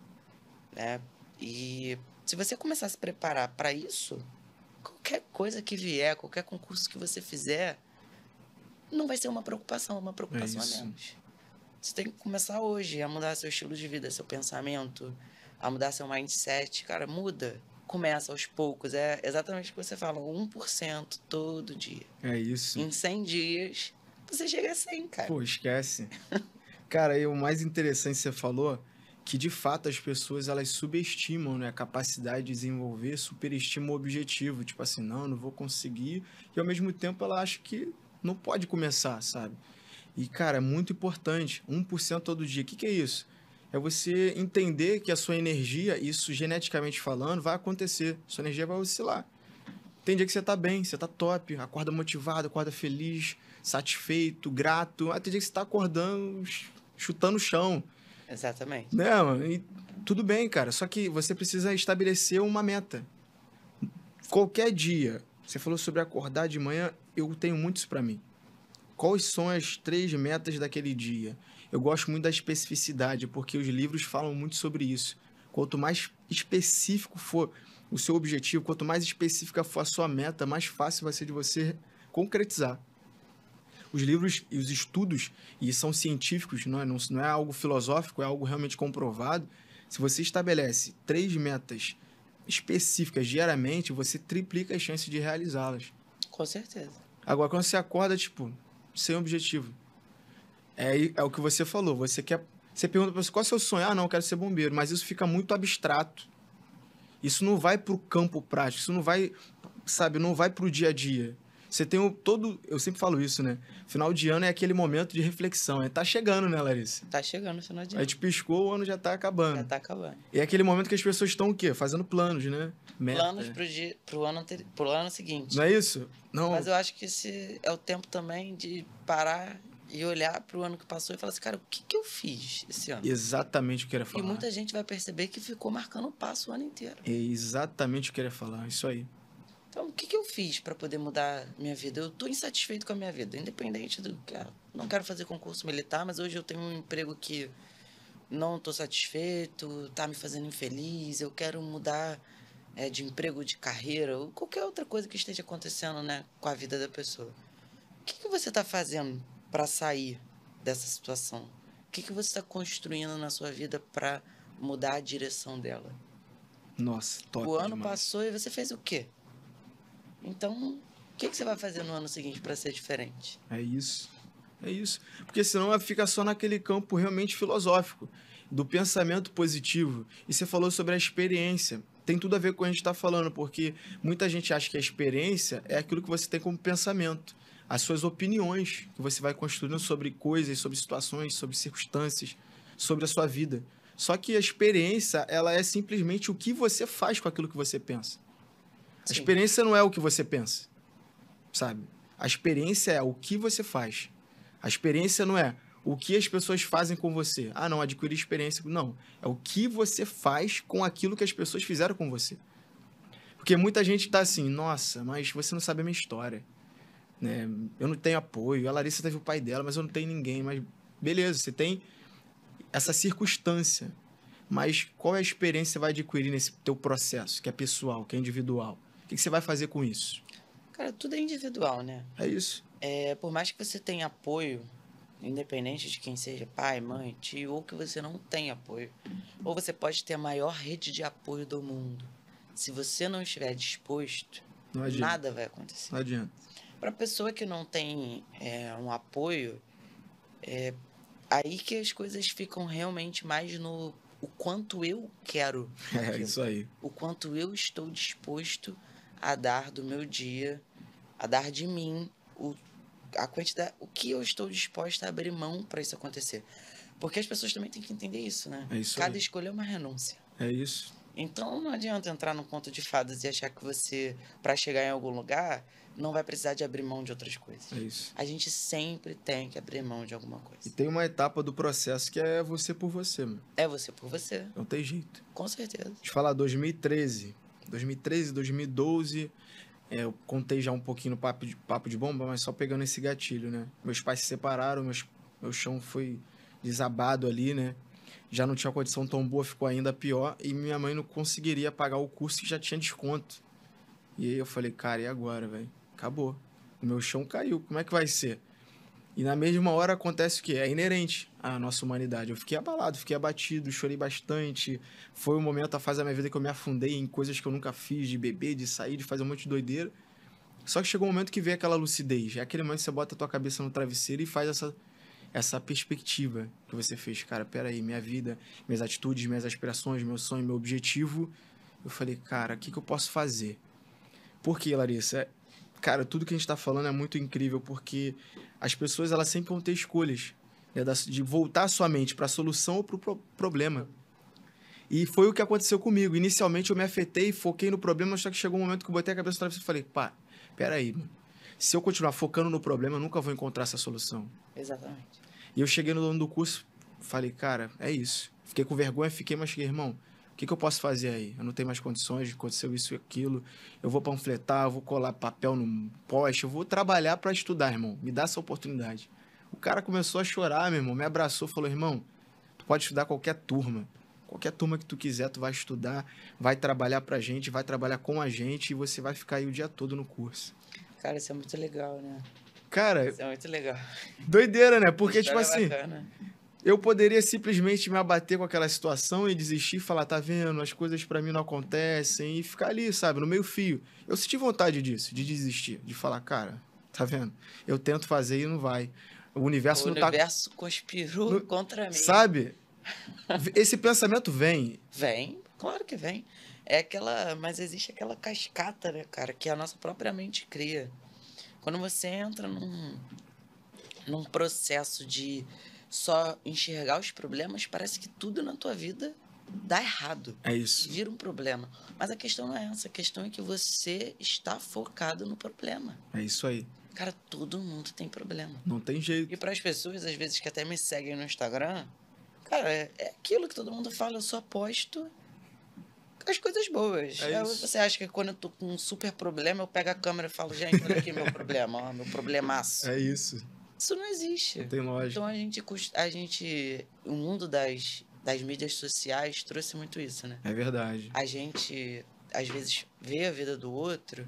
Speaker 2: Né? E se você começar a se preparar para isso, qualquer coisa que vier, qualquer concurso que você fizer, não vai ser uma preocupação, é uma preocupação é a menos. Você tem que começar hoje a mudar seu estilo de vida, seu pensamento, a mudar seu mindset. Cara, muda começa aos poucos. É exatamente o que você fala, 1% todo dia.
Speaker 1: É isso. Em
Speaker 2: 100 dias, você chega a 100, cara.
Speaker 1: Pô, esquece. cara, e o mais interessante que você falou, que de fato as pessoas elas subestimam né, a capacidade de desenvolver, superestimam o objetivo. Tipo assim, não, não vou conseguir. E ao mesmo tempo ela acha que não pode começar, sabe? E, cara, é muito importante. 1% todo dia. O que, que é isso? é você entender que a sua energia, isso geneticamente falando, vai acontecer. Sua energia vai oscilar. Tem dia que você tá bem, você tá top, acorda motivado, acorda feliz, satisfeito, grato. Ah, tem dia que você tá acordando, chutando o chão.
Speaker 2: Exatamente.
Speaker 1: Não, né, E tudo bem, cara. Só que você precisa estabelecer uma meta. Qualquer dia. Você falou sobre acordar de manhã, eu tenho muito isso mim. Quais são as três metas daquele dia? Eu gosto muito da especificidade, porque os livros falam muito sobre isso. Quanto mais específico for o seu objetivo, quanto mais específica for a sua meta, mais fácil vai ser de você concretizar. Os livros e os estudos, e são científicos, não é, não, não é algo filosófico, é algo realmente comprovado. Se você estabelece três metas específicas diariamente, você triplica as chances de realizá-las.
Speaker 2: Com certeza.
Speaker 1: Agora, quando você acorda, tipo, sem objetivo, é, é o que você falou. Você quer. Você pergunta para você qual é o seu sonho? Ah, não, eu quero ser bombeiro. Mas isso fica muito abstrato. Isso não vai para o campo prático. Isso não vai, sabe, não vai para o dia a dia. Você tem o todo. Eu sempre falo isso, né? Final de ano é aquele momento de reflexão. É, tá chegando, né, Larissa?
Speaker 2: Tá chegando, final de ano. A gente
Speaker 1: piscou, o ano já tá acabando. Já tá acabando. E é aquele momento que as pessoas estão o quê? Fazendo planos, né? Meta. Planos
Speaker 2: pro, dia, pro, ano anteri... pro ano seguinte. Não
Speaker 1: é isso? Não. Mas eu
Speaker 2: acho que esse é o tempo também de parar e olhar para o ano que passou e falar assim, cara, o que, que eu fiz esse ano?
Speaker 1: Exatamente o que eu ia falar. E muita
Speaker 2: gente vai perceber que ficou marcando o passo o ano inteiro.
Speaker 1: É exatamente o que eu ia falar, isso aí.
Speaker 2: Então, o que, que eu fiz para poder mudar minha vida? Eu estou insatisfeito com a minha vida, independente do que. Não quero fazer concurso militar, mas hoje eu tenho um emprego que não estou satisfeito, está me fazendo infeliz, eu quero mudar é, de emprego, de carreira, ou qualquer outra coisa que esteja acontecendo né, com a vida da pessoa. O que, que você está fazendo para sair dessa situação? O que, que você está construindo na sua vida para mudar a direção dela?
Speaker 1: Nossa, top. O ano
Speaker 2: demais. passou e você fez o quê? Então, o que, que você vai fazer no ano seguinte para ser diferente?
Speaker 1: É isso. É isso. Porque senão fica só naquele campo realmente filosófico, do pensamento positivo. E você falou sobre a experiência. Tem tudo a ver com o que a gente está falando, porque muita gente acha que a experiência é aquilo que você tem como pensamento as suas opiniões que você vai construindo sobre coisas, sobre situações, sobre circunstâncias, sobre a sua vida. Só que a experiência, ela é simplesmente o que você faz com aquilo que você pensa. A experiência não é o que você pensa, sabe? A experiência é o que você faz. A experiência não é o que as pessoas fazem com você. Ah, não, adquirir experiência. Não. É o que você faz com aquilo que as pessoas fizeram com você. Porque muita gente está assim, nossa, mas você não sabe a minha história né? Eu não tenho apoio. A Larissa teve o pai dela, mas eu não tenho ninguém. Mas beleza, você tem essa circunstância. Mas qual é a experiência que você vai adquirir nesse teu processo, que é pessoal, que é individual? O que você vai fazer com isso?
Speaker 2: Cara, tudo é individual, né? É isso. É, por mais que você tenha apoio, independente de quem seja, pai, mãe, tio, ou que você não tenha apoio, ou você pode ter a maior rede de apoio do mundo. Se você não estiver disposto,
Speaker 1: não nada vai
Speaker 2: acontecer. Não adianta. Para pessoa que não tem é, um apoio, é aí que as coisas ficam realmente mais no o quanto eu quero. É, aquilo, é isso aí. O quanto eu estou disposto a dar do meu dia, a dar de mim, o, a quantidade, o que eu estou disposto a abrir mão para isso acontecer. Porque as pessoas também têm que entender isso, né? É isso Cada aí. escolha é uma renúncia. É isso. Então não adianta entrar num conto de fadas e achar que você, para chegar em algum lugar, não vai precisar de abrir mão de outras coisas. É isso. A gente sempre tem que abrir mão de alguma coisa.
Speaker 1: E tem uma etapa do processo que é você por você, mano.
Speaker 2: É você por você. Não tem jeito. Com certeza. Deixa
Speaker 1: eu falar, 2013. 2013, 2012. É, eu contei já um pouquinho no papo de, papo de bomba, mas só pegando esse gatilho, né? Meus pais se separaram, meus, meu chão foi desabado ali, né? Já não tinha condição tão boa, ficou ainda pior. E minha mãe não conseguiria pagar o curso que já tinha desconto. E aí eu falei, cara, e agora, velho? acabou. O meu chão caiu, como é que vai ser? E na mesma hora acontece o que? É inerente à nossa humanidade. Eu fiquei abalado, fiquei abatido, chorei bastante. Foi um momento, a fase da minha vida que eu me afundei em coisas que eu nunca fiz, de beber, de sair, de fazer um monte de doideira. Só que chegou um momento que veio aquela lucidez. É aquele momento que você bota a tua cabeça no travesseiro e faz essa, essa perspectiva que você fez. Cara, peraí, minha vida, minhas atitudes, minhas aspirações, meu sonho, meu objetivo. Eu falei, cara, o que, que eu posso fazer? por quê Larissa, cara, tudo que a gente está falando é muito incrível porque as pessoas elas sempre vão ter escolhas né, de voltar a sua mente para a solução ou para o pro problema. E foi o que aconteceu comigo. Inicialmente eu me afetei, foquei no problema, só que chegou um momento que eu botei a cabeça no travesseiro e falei, pá, peraí, mano. se eu continuar focando no problema, eu nunca vou encontrar essa solução.
Speaker 2: Exatamente.
Speaker 1: E eu cheguei no dono do curso, falei, cara, é isso. Fiquei com vergonha, fiquei, mas cheguei, irmão, que, que eu posso fazer aí? Eu não tenho mais condições, aconteceu isso e aquilo. Eu vou panfletar, eu vou colar papel no poste, eu vou trabalhar para estudar, irmão. Me dá essa oportunidade. O cara começou a chorar, meu irmão, me abraçou, falou: irmão, tu pode estudar qualquer turma. Qualquer turma que tu quiser, tu vai estudar, vai trabalhar pra gente, vai trabalhar com a gente e você vai ficar aí o dia todo no curso.
Speaker 2: Cara, isso é muito legal, né? Cara. Isso é muito legal.
Speaker 1: Doideira, né? Porque, tipo é assim. Bacana. Eu poderia simplesmente me abater com aquela situação e desistir, falar, tá vendo, as coisas para mim não acontecem e ficar ali, sabe, no meio fio. Eu senti vontade disso, de desistir, de falar, cara, tá vendo? Eu tento fazer e não vai. O universo o não universo tá. O
Speaker 2: universo conspirou no... contra mim.
Speaker 1: Sabe? Esse pensamento vem.
Speaker 2: Vem, claro que vem. É aquela, mas existe aquela cascata, né, cara, que a nossa própria mente cria. Quando você entra num num processo de só enxergar os problemas, parece que tudo na tua vida dá errado. É isso. Vira um problema. Mas a questão não é essa. A questão é que você está focado no problema. É isso aí. Cara, todo mundo tem problema. Não tem jeito. E para as pessoas, às vezes, que até me seguem no Instagram, cara, é, é aquilo que todo mundo fala. Eu só aposto as coisas boas. É, é você acha que quando eu tô com um super problema, eu pego a câmera e falo, gente, olha aqui meu problema, ó, meu problemaço. É isso. Isso não existe. Não tem lógica. Então a gente, a gente o mundo das, das mídias sociais trouxe muito isso, né? É verdade. A gente às vezes vê a vida do outro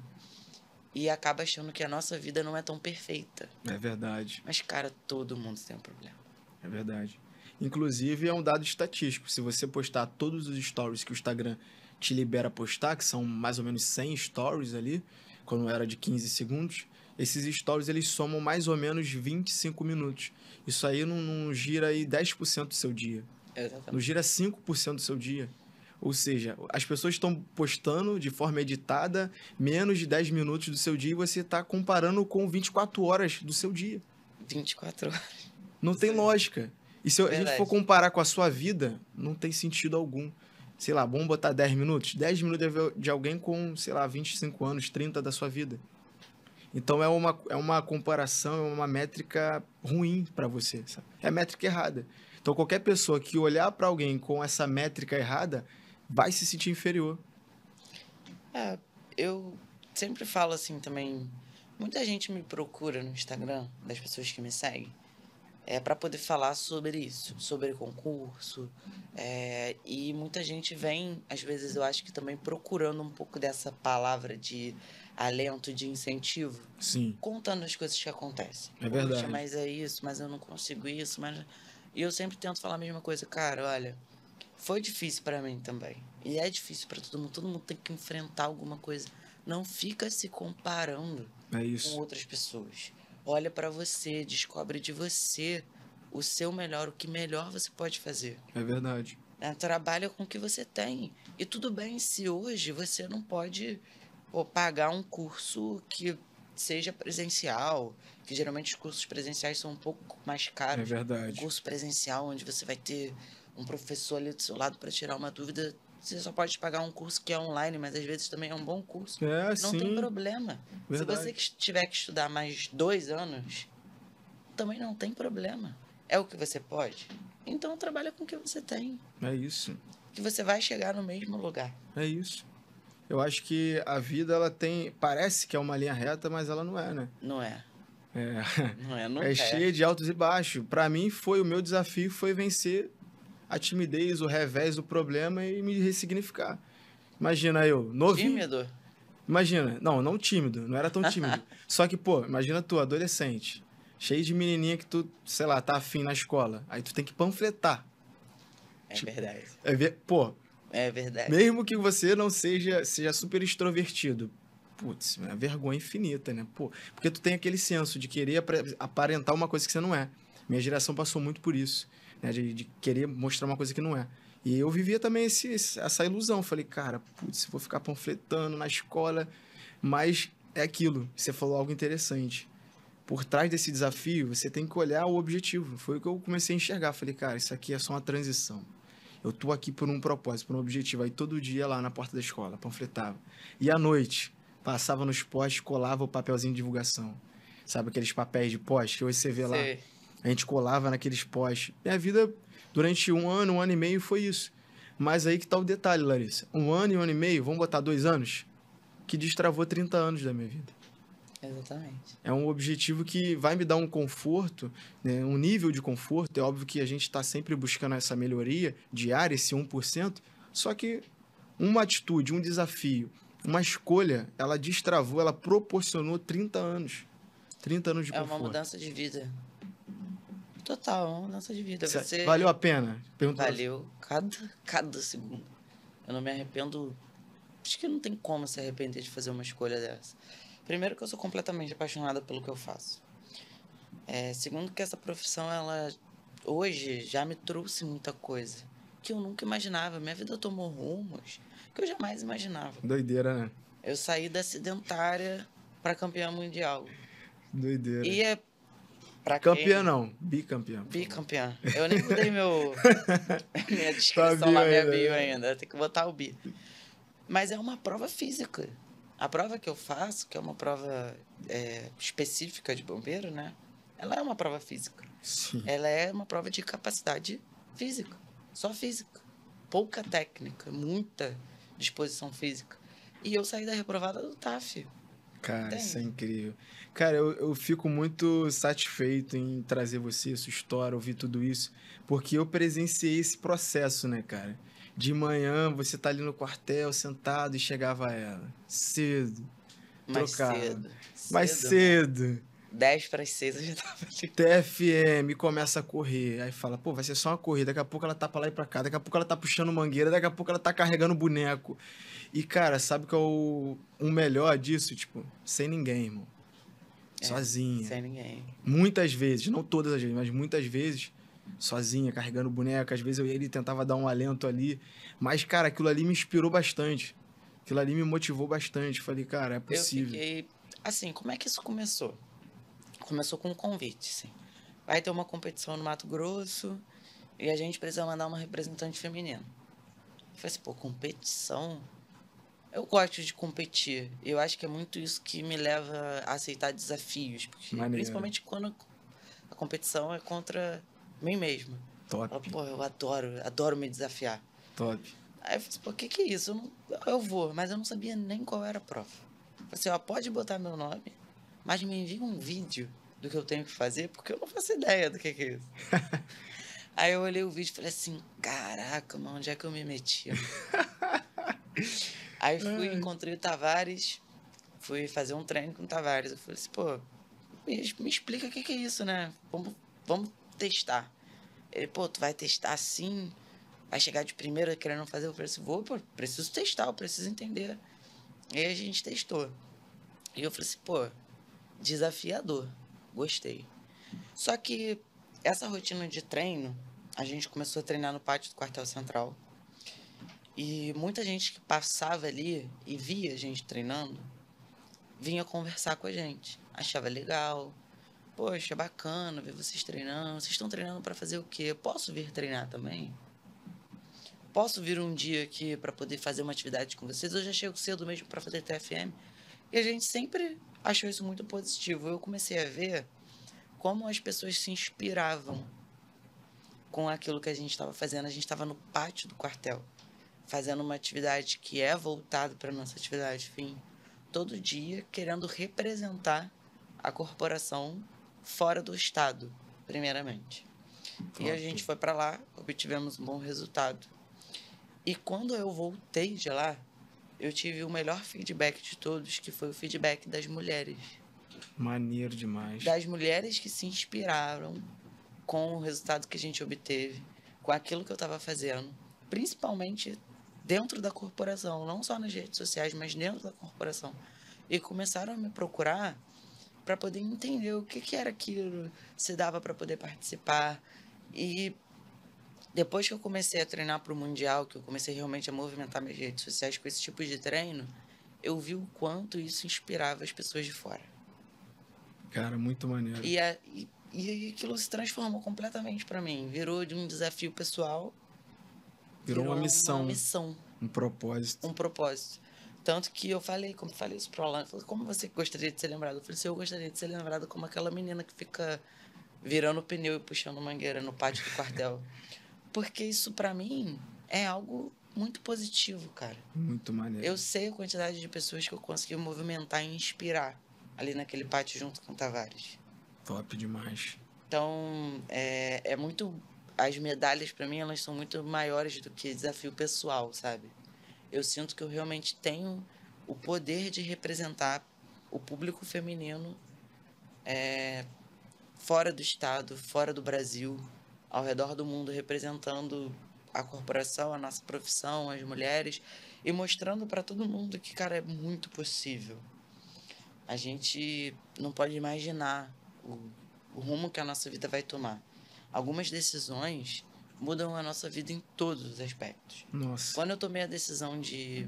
Speaker 2: e acaba achando que a nossa vida não é tão perfeita.
Speaker 1: É verdade.
Speaker 2: Mas cara, todo mundo tem
Speaker 1: um problema. É verdade. Inclusive é um dado estatístico. Se você postar todos os stories que o Instagram te libera postar, que são mais ou menos 100 stories ali, quando era de 15 segundos, esses stories eles somam mais ou menos 25 minutos. Isso aí não, não gira aí 10% do seu dia. É, exatamente. Não gira 5% do seu dia. Ou seja, as pessoas estão postando de forma editada menos de 10 minutos do seu dia e você está comparando com 24 horas do seu dia. 24 horas. Não tem lógica. E se Verdade. a gente for comparar com a sua vida, não tem sentido algum. Sei lá, vamos botar 10 minutos? 10 minutos de alguém com, sei lá, 25 anos, 30 da sua vida. Então é uma, é uma comparação, é uma métrica ruim para você. Sabe? É métrica errada. Então qualquer pessoa que olhar para alguém com essa métrica errada vai se sentir inferior.
Speaker 2: É, eu sempre falo assim também. Muita gente me procura no Instagram, das pessoas que me seguem, é para poder falar sobre isso, sobre concurso. É, e muita gente vem, às vezes eu acho que também procurando um pouco dessa palavra de alento, de incentivo. Sim. Contando as coisas que acontecem. É verdade. mas é isso, mas eu não consigo isso, mas. E eu sempre tento falar a mesma coisa, cara, olha, foi difícil para mim também. E é difícil para todo mundo, todo mundo tem que enfrentar alguma coisa. Não fica se comparando é com outras pessoas. Olha para você, descobre de você o seu melhor, o que melhor você pode fazer.
Speaker 1: É verdade.
Speaker 2: É, trabalha com o que você tem. E tudo bem se hoje você não pode ou pagar um curso que seja presencial, que geralmente os cursos presenciais são um pouco mais caros. É verdade. Um curso presencial onde você vai ter um professor ali do seu lado para tirar uma dúvida, você só pode pagar um curso que é online, mas às vezes também é um bom curso. É, não sim. tem problema. Verdade. Se você tiver que estudar mais dois anos, também não tem problema. É o que você pode. Então trabalha com o que você tem. É isso. Que você vai chegar no mesmo lugar.
Speaker 1: É isso. Eu acho que a vida, ela tem. Parece que é uma linha reta, mas ela não é, né? Não é. É,
Speaker 2: não é, não é, é cheia de
Speaker 1: altos e baixos. Para mim, foi o meu desafio foi vencer a timidez, o revés do problema e me ressignificar. Imagina eu, novinho. Tímido? Imagina, não, não tímido, não era tão tímido. Só que, pô, imagina tu, adolescente, cheio de menininha que tu, sei lá, tá afim na escola. Aí tu tem que panfletar. É tipo, verdade. É ver, pô, é verdade. Mesmo que você não seja, seja super extrovertido. Putz, é vergonha infinita, né? Pô, porque tu tem aquele senso de querer aparentar uma coisa que você não é. Minha geração passou muito por isso, né? De, de querer mostrar uma coisa que não é. E eu vivia também esse, essa ilusão. Falei, cara, putz, vou ficar panfletando na escola. Mas é aquilo, você falou algo interessante. Por trás desse desafio, você tem que olhar o objetivo. Foi o que eu comecei a enxergar. Falei, cara, isso aqui é só uma transição eu tô aqui por um propósito, por um objetivo. Aí todo dia lá na porta da escola, panfletava. E à noite, passava nos postes, colava o papelzinho de divulgação. Sabe aqueles papéis de poste que hoje você vê lá? A gente colava naqueles postes. Minha vida, durante um ano, um ano e meio, foi isso. Mas aí que tá o detalhe, Larissa. Um ano e um ano e meio, vamos botar dois anos, que destravou 30 anos da minha vida.
Speaker 2: Exatamente.
Speaker 1: É um objetivo que vai me dar um conforto, né, um nível de conforto. É óbvio que a gente está sempre buscando essa melhoria diária, esse 1%, só que uma atitude, um desafio, uma escolha, ela destravou, ela proporcionou 30 anos. 30 anos de é conforto. É uma mudança
Speaker 2: de vida. Total, uma mudança de vida. Você... Valeu a pena?
Speaker 1: pergunta Valeu
Speaker 2: cada, cada segundo. Eu não me arrependo. Acho que não tem como se arrepender de fazer uma escolha dessa. Primeiro que eu sou completamente apaixonada pelo que eu faço. É, segundo que essa profissão, ela hoje já me trouxe muita coisa que eu nunca imaginava. Minha vida tomou rumos que eu jamais imaginava. Doideira, né? Eu saí da sedentária para campeã mundial.
Speaker 1: Doideira. E é Pra campeã quem... não, bicampeã.
Speaker 2: Bicampeã. Eu nem mudei meu minha descrição lá, minha ainda. bio ainda. Tem que botar o bi. Mas é uma prova física. A prova que eu faço, que é uma prova é, específica de bombeiro, né? Ela é uma prova física. Sim. Ela é uma prova de capacidade física, só física. Pouca técnica, muita disposição física. E eu saí da reprovada do TAF.
Speaker 1: Cara, isso é incrível. Cara, eu, eu fico muito satisfeito em trazer você, sua história, ouvir tudo isso, porque eu presenciei esse processo, né, cara? De manhã, você tá ali no quartel, sentado, e chegava ela. Cedo.
Speaker 2: Mais cedo. Mais cedo. Né? cedo. para as 6 eu já tava
Speaker 1: ali. TFM começa a correr. Aí fala, pô, vai ser só uma corrida. Daqui a pouco ela tá pra lá e pra cá. Daqui a pouco ela tá puxando mangueira. Daqui a pouco ela tá carregando boneco. E, cara, sabe que é o, o melhor disso? Tipo, sem ninguém, irmão. É, Sozinha. Sem ninguém. Muitas vezes, não todas as vezes, mas muitas vezes, sozinha, carregando boneca. Às vezes eu ia e tentava dar um alento ali. Mas, cara, aquilo ali me inspirou bastante. Aquilo ali me motivou bastante. Falei, cara, é possível. Eu
Speaker 2: fiquei... Assim, como é que isso começou? Começou com um convite, Vai ter uma competição no Mato Grosso e a gente precisa mandar uma representante feminina. Eu falei assim, pô, competição? Eu gosto de competir. Eu acho que é muito isso que me leva a aceitar desafios. Porque, principalmente quando a competição é contra mim mesma. Top. Eu, pô, eu adoro, adoro me desafiar. Top. Aí eu falei, assim, pô, o que, que é isso? Eu, não, eu, vou, mas eu não sabia nem qual era a prova. você falei assim, ó, pode botar meu nome, mas me envia um vídeo do que eu tenho que fazer, porque eu não faço ideia do que, que é isso. Aí eu olhei o vídeo e falei assim, caraca, mano, onde é que eu me meti? Aí fui, encontrei o Tavares, fui fazer um treino com o Tavares. Eu falei assim, pô, me, me explica o que, que é isso, né? Vamos, vamos testar. Ele, pô, tu vai testar assim? Vai chegar de primeira querendo fazer? Eu falei assim, vou, pô, preciso testar, eu preciso entender. E aí a gente testou. E eu falei assim, pô, desafiador, gostei. Só que essa rotina de treino, a gente começou a treinar no pátio do quartel central. E muita gente que passava ali e via a gente treinando, vinha conversar com a gente. Achava legal, Poxa, bacana ver vocês treinando. Vocês estão treinando para fazer o quê? Posso vir treinar também? Posso vir um dia aqui para poder fazer uma atividade com vocês? Eu já chego cedo mesmo para fazer TFM. E a gente sempre achou isso muito positivo. Eu comecei a ver como as pessoas se inspiravam com aquilo que a gente estava fazendo. A gente estava no pátio do quartel, fazendo uma atividade que é voltada para nossa atividade fim, todo dia, querendo representar a corporação fora do estado, primeiramente. E a gente foi para lá, obtivemos um bom resultado. E quando eu voltei de lá, eu tive o melhor feedback de todos, que foi o feedback das mulheres.
Speaker 1: Maneiro demais. Das
Speaker 2: mulheres que se inspiraram com o resultado que a gente obteve, com aquilo que eu estava fazendo, principalmente dentro da corporação, não só nas redes sociais, mas dentro da corporação. E começaram a me procurar para poder entender o que, que era aquilo, se dava para poder participar. E depois que eu comecei a treinar para o Mundial, que eu comecei realmente a movimentar minhas redes sociais com esse tipo de treino, eu vi o quanto isso inspirava as pessoas de fora.
Speaker 1: Cara, muito maneiro. E, a,
Speaker 2: e, e aquilo se transformou completamente para mim. Virou de um desafio pessoal. Virou, virou uma missão. Uma missão. Um propósito. Um propósito. Tanto que eu falei, como falei isso pro Alan, falei, como você gostaria de ser lembrado? Eu falei se eu gostaria de ser lembrado como aquela menina que fica virando pneu e puxando mangueira no pátio do quartel. Porque isso, para mim, é algo muito positivo, cara. Muito maneiro. Eu sei a quantidade de pessoas que eu consegui movimentar e inspirar ali naquele pátio junto com o Tavares. Top demais. Então, é, é muito. As medalhas, para mim, elas são muito maiores do que desafio pessoal, sabe? eu sinto que eu realmente tenho o poder de representar o público feminino é, fora do estado, fora do Brasil, ao redor do mundo, representando a corporação, a nossa profissão, as mulheres e mostrando para todo mundo que, cara, é muito possível. A gente não pode imaginar o, o rumo que a nossa vida vai tomar. Algumas decisões mudam a nossa vida em todos os aspectos. Nossa. Quando eu tomei a decisão de,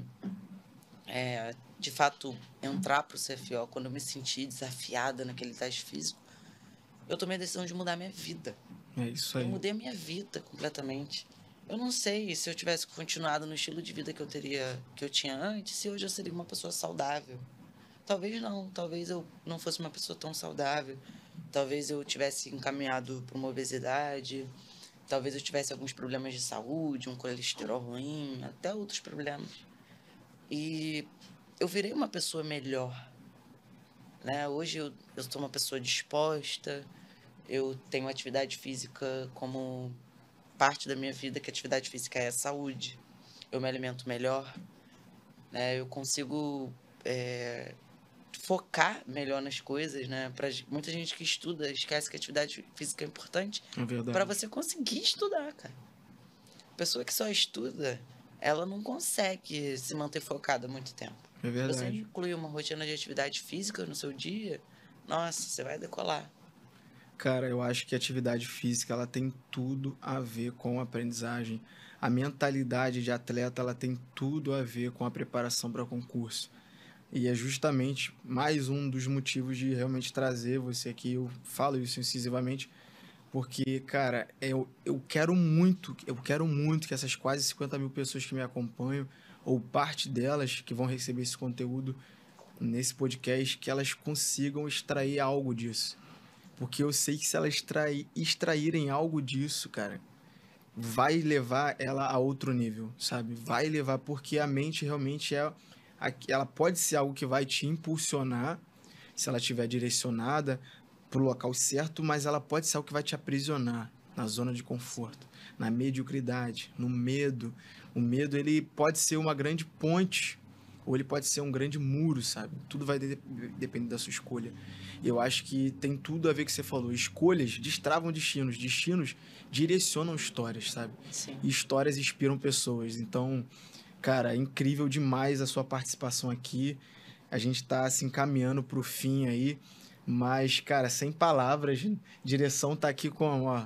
Speaker 2: é, de fato, entrar para o CFO, quando eu me senti desafiada naquele teste físico, eu tomei a decisão de mudar minha vida. É
Speaker 1: isso aí. Eu mudei
Speaker 2: a minha vida completamente. Eu não sei se eu tivesse continuado no estilo de vida que eu teria, que eu tinha antes, se hoje eu seria uma pessoa saudável. Talvez não, talvez eu não fosse uma pessoa tão saudável. Talvez eu tivesse encaminhado para uma obesidade, talvez eu tivesse alguns problemas de saúde, um colesterol ruim, até outros problemas. E eu virei uma pessoa melhor. Né? Hoje eu, eu sou uma pessoa disposta, eu tenho atividade física como parte da minha vida, que atividade física é saúde. Eu me alimento melhor, né? eu consigo é, focar melhor nas coisas, né? Pra muita gente que estuda esquece que atividade física é importante. É para você conseguir estudar, cara. Pessoa que só estuda, ela não consegue se manter focada muito tempo. É verdade. Você inclui uma rotina de atividade física no seu dia, nossa, você vai decolar.
Speaker 1: Cara, eu acho que atividade física ela tem tudo a ver com a aprendizagem. A mentalidade de atleta ela tem tudo a ver com a preparação para concurso e é justamente mais um dos motivos de realmente trazer você aqui. Eu falo isso incisivamente, porque, cara, é, eu, eu quero muito, eu quero muito que essas quase 50 mil pessoas que me acompanham, ou parte delas que vão receber esse conteúdo nesse podcast, que elas consigam extrair algo disso. Porque eu sei que se elas extrair, extraírem algo disso, cara, vai levar ela a outro nível, sabe? Vai levar, porque a mente realmente é ela pode ser algo que vai te impulsionar, se ela estiver direcionada para o local certo, mas ela pode ser algo que vai te aprisionar na zona de conforto, na mediocridade, no medo. O medo ele pode ser uma grande ponte ou ele pode ser um grande muro, sabe? Tudo vai de depender da sua escolha. Eu acho que tem tudo a ver com o que você falou. Escolhas destravam destinos, destinos direcionam histórias, sabe? Sim. E histórias inspiram pessoas. Então, Cara, é incrível demais a sua participação aqui. A gente está se assim, encaminhando para o fim aí. Mas, cara, sem palavras, direção tá aqui com ó,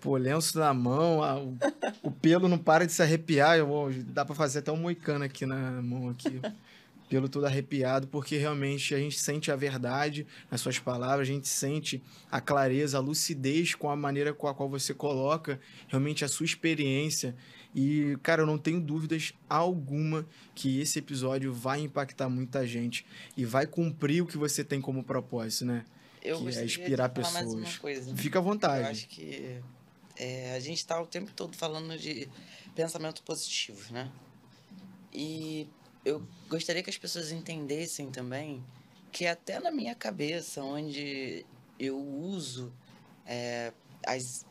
Speaker 1: pô, lenço na mão, ó, o, o, pelo não para de se arrepiar. Eu, ó, dá para fazer até um moicano aqui na mão aqui pelo todo arrepiado, porque realmente a gente sente a verdade nas suas palavras, a gente sente a clareza, a lucidez com a maneira com a qual você coloca realmente a sua experiência. E, cara, eu não tenho dúvidas alguma que esse episódio vai impactar muita gente e vai cumprir o que você tem como propósito, né? Eu que é inspirar pessoas. Né? Fica à vontade. Eu acho
Speaker 2: que é, a gente está o tempo todo falando de pensamento positivo, né? E eu gostaria que as pessoas entendessem também que até na minha cabeça, onde eu uso é, as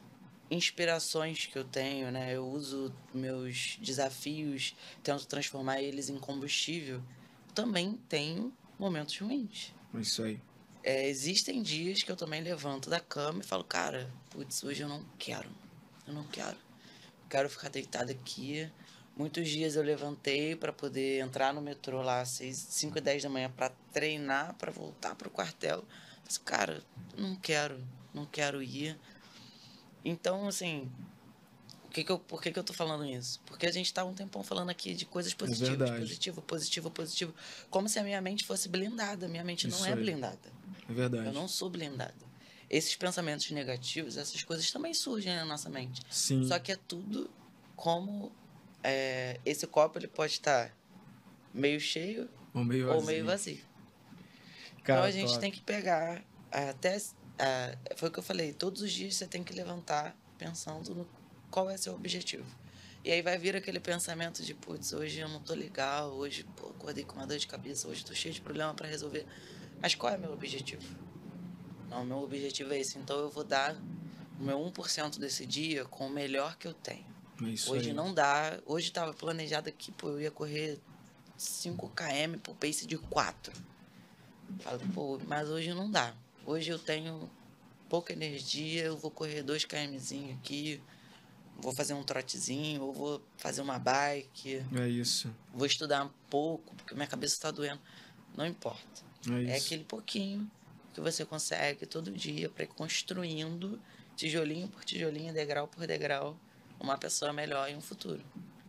Speaker 2: inspirações que eu tenho, né? Eu uso meus desafios, tento transformar eles em combustível. Também tenho momentos ruins. Isso aí. É, existem dias que eu também levanto da cama e falo, cara, putz, hoje eu não quero. Eu não quero. Eu quero ficar deitado aqui Muitos dias eu levantei para poder entrar no metrô lá às 5 e 10 da manhã para treinar, para voltar para o quartel. Mas, cara, não quero, não quero ir. Então, assim, que que eu, por que, que eu tô falando isso? Porque a gente está um tempão falando aqui de coisas é positivas, é positivo, positivo, positivo. Como se a minha mente fosse blindada. Minha mente isso não é, é blindada. É verdade. Eu não sou blindada. Esses pensamentos negativos, essas coisas também surgem na nossa mente. Sim. Só que é tudo como é, esse copo ele pode estar meio cheio ou meio vazio. Ou meio vazio. Cara, então a gente top. tem que pegar ah, até ah, foi o que eu falei, todos os dias você tem que levantar pensando no qual é seu objetivo. E aí vai vir aquele pensamento de, putz, hoje eu não tô legal, hoje pô, acordei com uma dor de cabeça, hoje tô cheio de problema para resolver. Mas qual é meu objetivo? Não, meu objetivo é esse, então eu vou dar o meu 1% desse dia com o melhor que eu tenho.
Speaker 1: É isso hoje aí. não
Speaker 2: dá. Hoje estava planejado aqui, pô, eu ia correr 5 km por pace de 4. Falo, pô, mas hoje não dá. Hoje eu tenho pouca energia, eu vou correr 2 kmzinho aqui, vou fazer um trotezinho, ou vou fazer uma bike. É isso. Vou estudar um pouco, porque minha cabeça está doendo. Não importa. É, é aquele pouquinho que você consegue todo dia para ir construindo tijolinho por tijolinho, degrau por degrau, uma pessoa melhor em um futuro.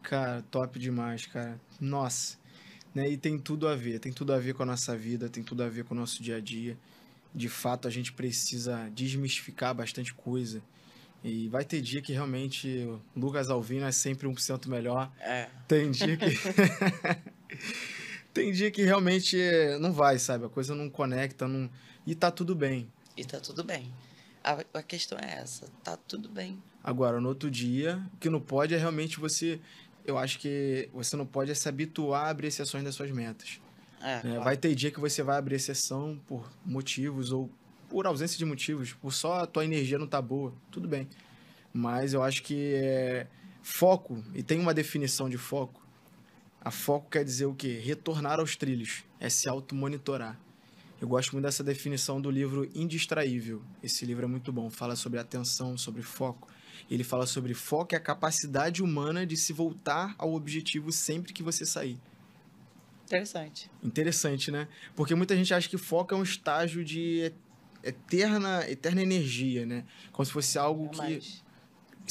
Speaker 1: Cara, top demais, cara. Nossa. Né? E tem tudo a ver, tem tudo a ver com a nossa vida, tem tudo a ver com o nosso dia a dia. De fato, a gente precisa desmistificar bastante coisa. E vai ter dia que realmente o Lucas Alvino é sempre 1% melhor. É. Tem dia que. tem dia que realmente é, não vai, sabe? A coisa não conecta, não. E tá tudo bem. E tá tudo bem. A, a questão
Speaker 2: é essa, tá tudo bem.
Speaker 1: Agora, no outro dia, o que não pode é realmente você. Eu acho que você não pode é se habituar a abrir exceções das suas metas. É, né? claro. Vai ter dia que você vai abrir exceção por motivos ou por ausência de motivos, por só a tua energia não tá boa, tudo bem. Mas eu acho que é foco, e tem uma definição de foco. A foco quer dizer o quê? Retornar aos trilhos, é se automonitorar. Eu gosto muito dessa definição do livro Indistraível. Esse livro é muito bom, fala sobre atenção, sobre foco. Ele fala sobre foco e a capacidade humana de se voltar ao objetivo sempre que você sair.
Speaker 2: Interessante.
Speaker 1: Interessante, né? Porque muita gente acha que foco é um estágio de eterna, eterna energia, né? Como se fosse algo mais... que.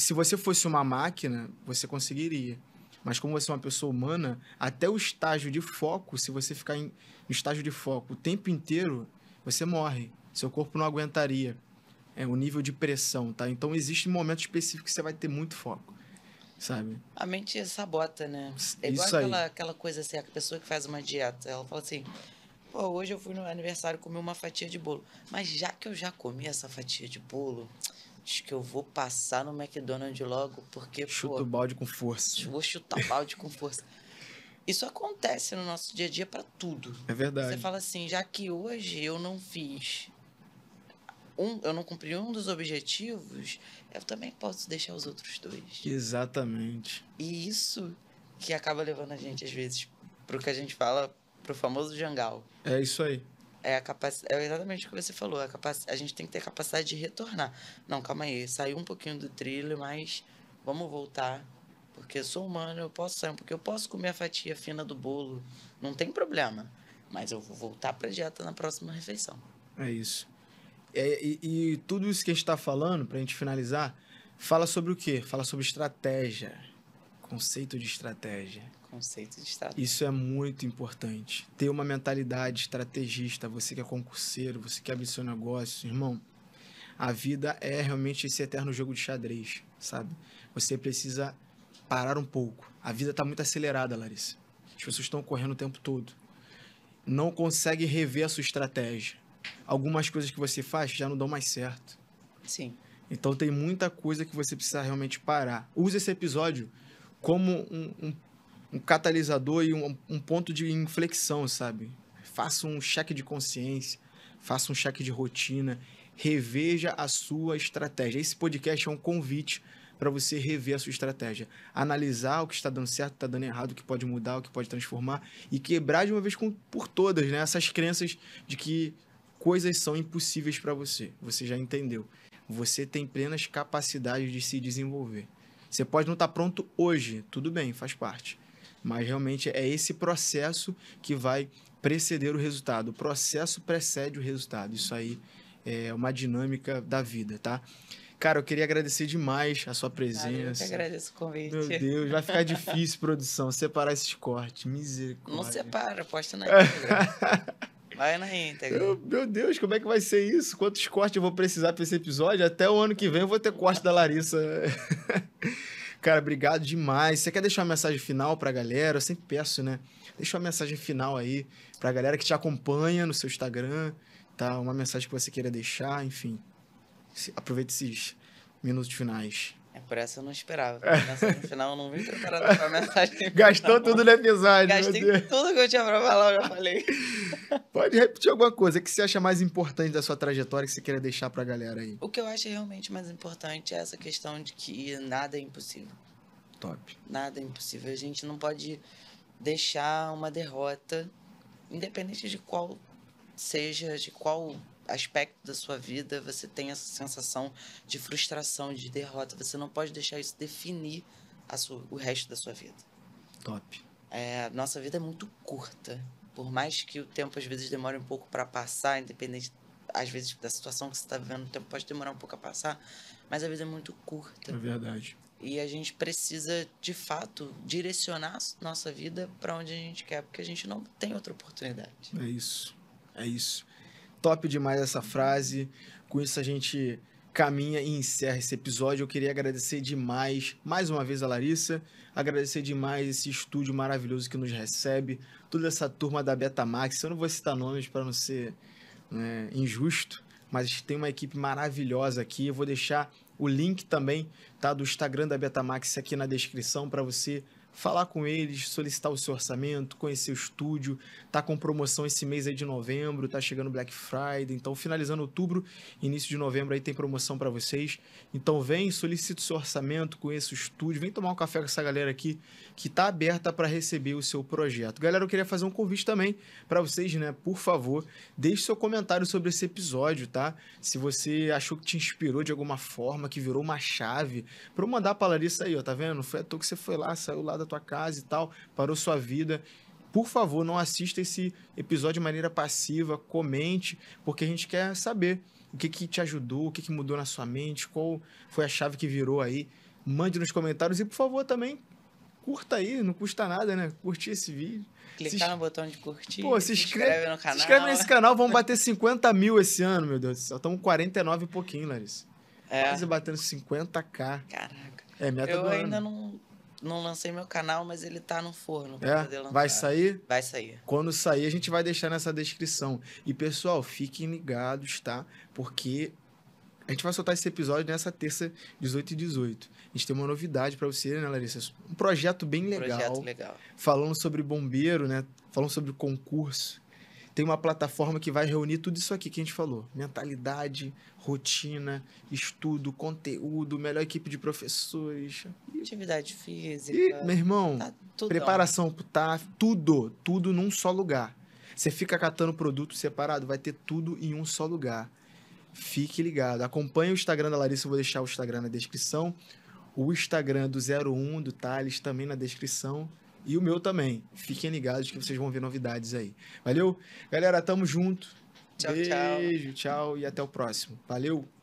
Speaker 1: Se você fosse uma máquina, você conseguiria. Mas como você é uma pessoa humana, até o estágio de foco, se você ficar em estágio de foco o tempo inteiro, você morre. Seu corpo não aguentaria é, o nível de pressão, tá? Então existe um momento específico que você vai ter muito foco, sabe?
Speaker 2: A mente sabota, né? É igual Isso aquela, aí. aquela coisa assim, a pessoa que faz uma dieta, ela fala assim, pô, hoje eu fui no aniversário comer uma fatia de bolo, mas já que eu já comi essa fatia de bolo, acho que eu vou passar no McDonald's logo, porque, Chuta o balde com força. Vou chutar o balde com força. Isso acontece no nosso dia a dia para tudo. É verdade. Você fala assim, já que hoje eu não fiz um, eu não cumpri um dos objetivos, eu também posso deixar os outros dois.
Speaker 1: Exatamente. E isso
Speaker 2: que acaba levando a gente, às vezes, pro que a gente fala, pro famoso jangal. É isso aí. É, a capac... é exatamente o que você falou. A, capac... a gente tem que ter a capacidade de retornar. Não, calma aí. Saiu um pouquinho do trilho, mas vamos voltar. Porque eu sou humano, eu posso sair. Porque eu posso comer a fatia fina do bolo. Não tem problema. Mas eu vou voltar para dieta na próxima refeição.
Speaker 1: É isso. É, e, e, tudo isso que a gente está falando, para a gente finalizar, fala sobre o quê? Fala sobre estratégia. Conceito de
Speaker 2: estratégia. Conceito de estratégia.
Speaker 1: Isso é muito importante. Ter uma mentalidade estrategista. Você que é concurseiro, você que abre seu negócio, irmão. A vida é realmente esse eterno jogo de xadrez, sabe? Você precisa parar um pouco. A vida está muito acelerada, Larissa. As pessoas estão correndo o tempo todo. Não consegue rever a sua estratégia algumas coisas que você faz já não dão mais certo. Sim. Então tem muita coisa que você precisa realmente parar. Use esse episódio como um, um, um catalisador e um, um, ponto de inflexão, sabe? Faça um cheque de consciência, faça um cheque de rotina, reveja a sua estratégia. Esse podcast é um convite para você rever a sua estratégia, analisar o que está dando certo, o que está dando errado, o que pode mudar, o que pode transformar e quebrar de uma vez por todas né? essas crenças de que coisas são impossíveis para você. Você já entendeu. Você tem plenas capacidades de se desenvolver. Você pode não estar tá pronto hoje, tudo bem, faz parte. Mas realmente é esse processo que vai preceder o resultado. O processo precede o resultado. Isso aí é uma dinâmica da vida, tá? Cara, eu queria agradecer demais a sua presença. eu que agradeço o convite. Meu Deus, vai ficar difícil, produção, separar esses cortes. Misericórdia. Não separa, posta na Instagram.
Speaker 2: Vai na íntegra. Eu,
Speaker 1: meu Deus, como é que vai ser isso? Quantos cortes eu vou precisar para esse episódio? Até o ano que vem eu vou ter corte da Larissa. Cara, obrigado demais. Você quer deixar uma mensagem final pra galera? Eu sempre peço, né? Deixa uma mensagem final aí pra galera que te acompanha no seu Instagram, tá? Uma mensagem que você queira deixar, enfim. Aproveite esses
Speaker 2: minutos finais. É, por essa eu não esperava. É. No final eu não vim preparado pra mensagem. Gastou tudo no episódio. Gastei tudo que eu tinha pra falar, eu já falei.
Speaker 1: Pode repetir alguma coisa O que você acha mais importante da sua trajetória que você queira deixar pra galera aí.
Speaker 2: O que eu acho realmente mais importante é essa questão de que nada é impossível. Top. Nada é impossível. A gente não pode deixar uma derrota, independente de qual seja, de qual aspecto da sua vida você tem essa sensação de frustração, de derrota. Você não pode deixar isso definir sua, o resto da sua vida. Top. É, nossa vida é muito curta. Por mais que o tempo às vezes demore um pouco para passar, independente às vezes da situação que você está vivendo, o tempo pode demorar um pouco a passar, mas a vida é muito curta. É verdade. E a gente precisa, de fato, direcionar nossa vida para onde a gente quer, porque a gente não tem outra oportunidade.
Speaker 1: É isso. É isso top demais essa frase. Com isso a gente caminha e encerra esse episódio. Eu queria agradecer demais, mais uma vez, a Larissa, agradecer demais esse estúdio maravilhoso que nos recebe, toda essa turma da Betamax. Eu não vou citar nomes para não ser né, injusto, mas tem uma equipe maravilhosa aqui. Eu vou deixar o link também tá, do Instagram da Betamax aqui na descrição para você falar com eles, solicitar o seu orçamento, conhecer o estúdio. Tá com promoção esse mês aí de novembro, tá chegando Black Friday, então finalizando outubro, início de novembro aí tem promoção para vocês. Então vem, solicita o seu orçamento, conheça o estúdio, vem tomar um café com essa galera aqui que tá aberta para receber o seu projeto. Galera, eu queria fazer um convite também para vocês, né? Por favor, deixe seu comentário sobre esse episódio, tá? Se você achou que te inspirou de alguma forma, que virou uma chave, para eu mandar para Larissa aí, ó, tá vendo? Foi à toa que você foi lá, saiu lá da da tua casa e tal, parou sua vida. Por favor, não assista esse episódio de maneira passiva, comente, porque a gente quer saber o que, que te ajudou, o que, que mudou na sua mente, qual foi a chave que virou aí. Mande nos comentários e, por favor, também curta aí, não custa nada, né? Curtir esse vídeo.
Speaker 2: Clicar no botão de
Speaker 1: curtir. Pô, se, se inscreve, inscreve, no canal. Se inscreve nesse canal, vamos bater 50 mil esse ano, meu Deus. céu. estamos 49 e pouquinho, Larissa. É. Quase batendo 50k. Caraca. É meta Eu tá do ainda ano.
Speaker 2: não não lancei meu canal, mas ele tá no forno. É? Vai sair? Vai sair.
Speaker 1: Quando sair, a gente vai deixar nessa descrição. E, pessoal, fiquem ligados, tá? Porque a gente vai soltar esse episódio nessa terça, 18 e 18. A gente tem uma novidade para você, né, Larissa? Um projeto bem legal. Um projeto legal. Falando sobre bombeiro, né? Falando sobre concurso tem uma plataforma que vai reunir tudo isso aqui que a gente falou: mentalidade, rotina, estudo, conteúdo, melhor equipe de professores. Atividade física. E, meu irmão, tá
Speaker 2: preparação
Speaker 1: pro TAF, tá, tudo, tudo num só lugar. Você fica catando produto separado, vai ter tudo em um só lugar. Fique ligado. Acompanhe o Instagram da Larissa, eu vou deixar o Instagram na descrição. O Instagram do 01 do Thales também na descrição. E o meu também. Fiquem ligados que vocês vão ver novidades aí. Valeu? Galera, tamo junto. Tchau, Beijo, tchau. tchau e até o próximo. Valeu!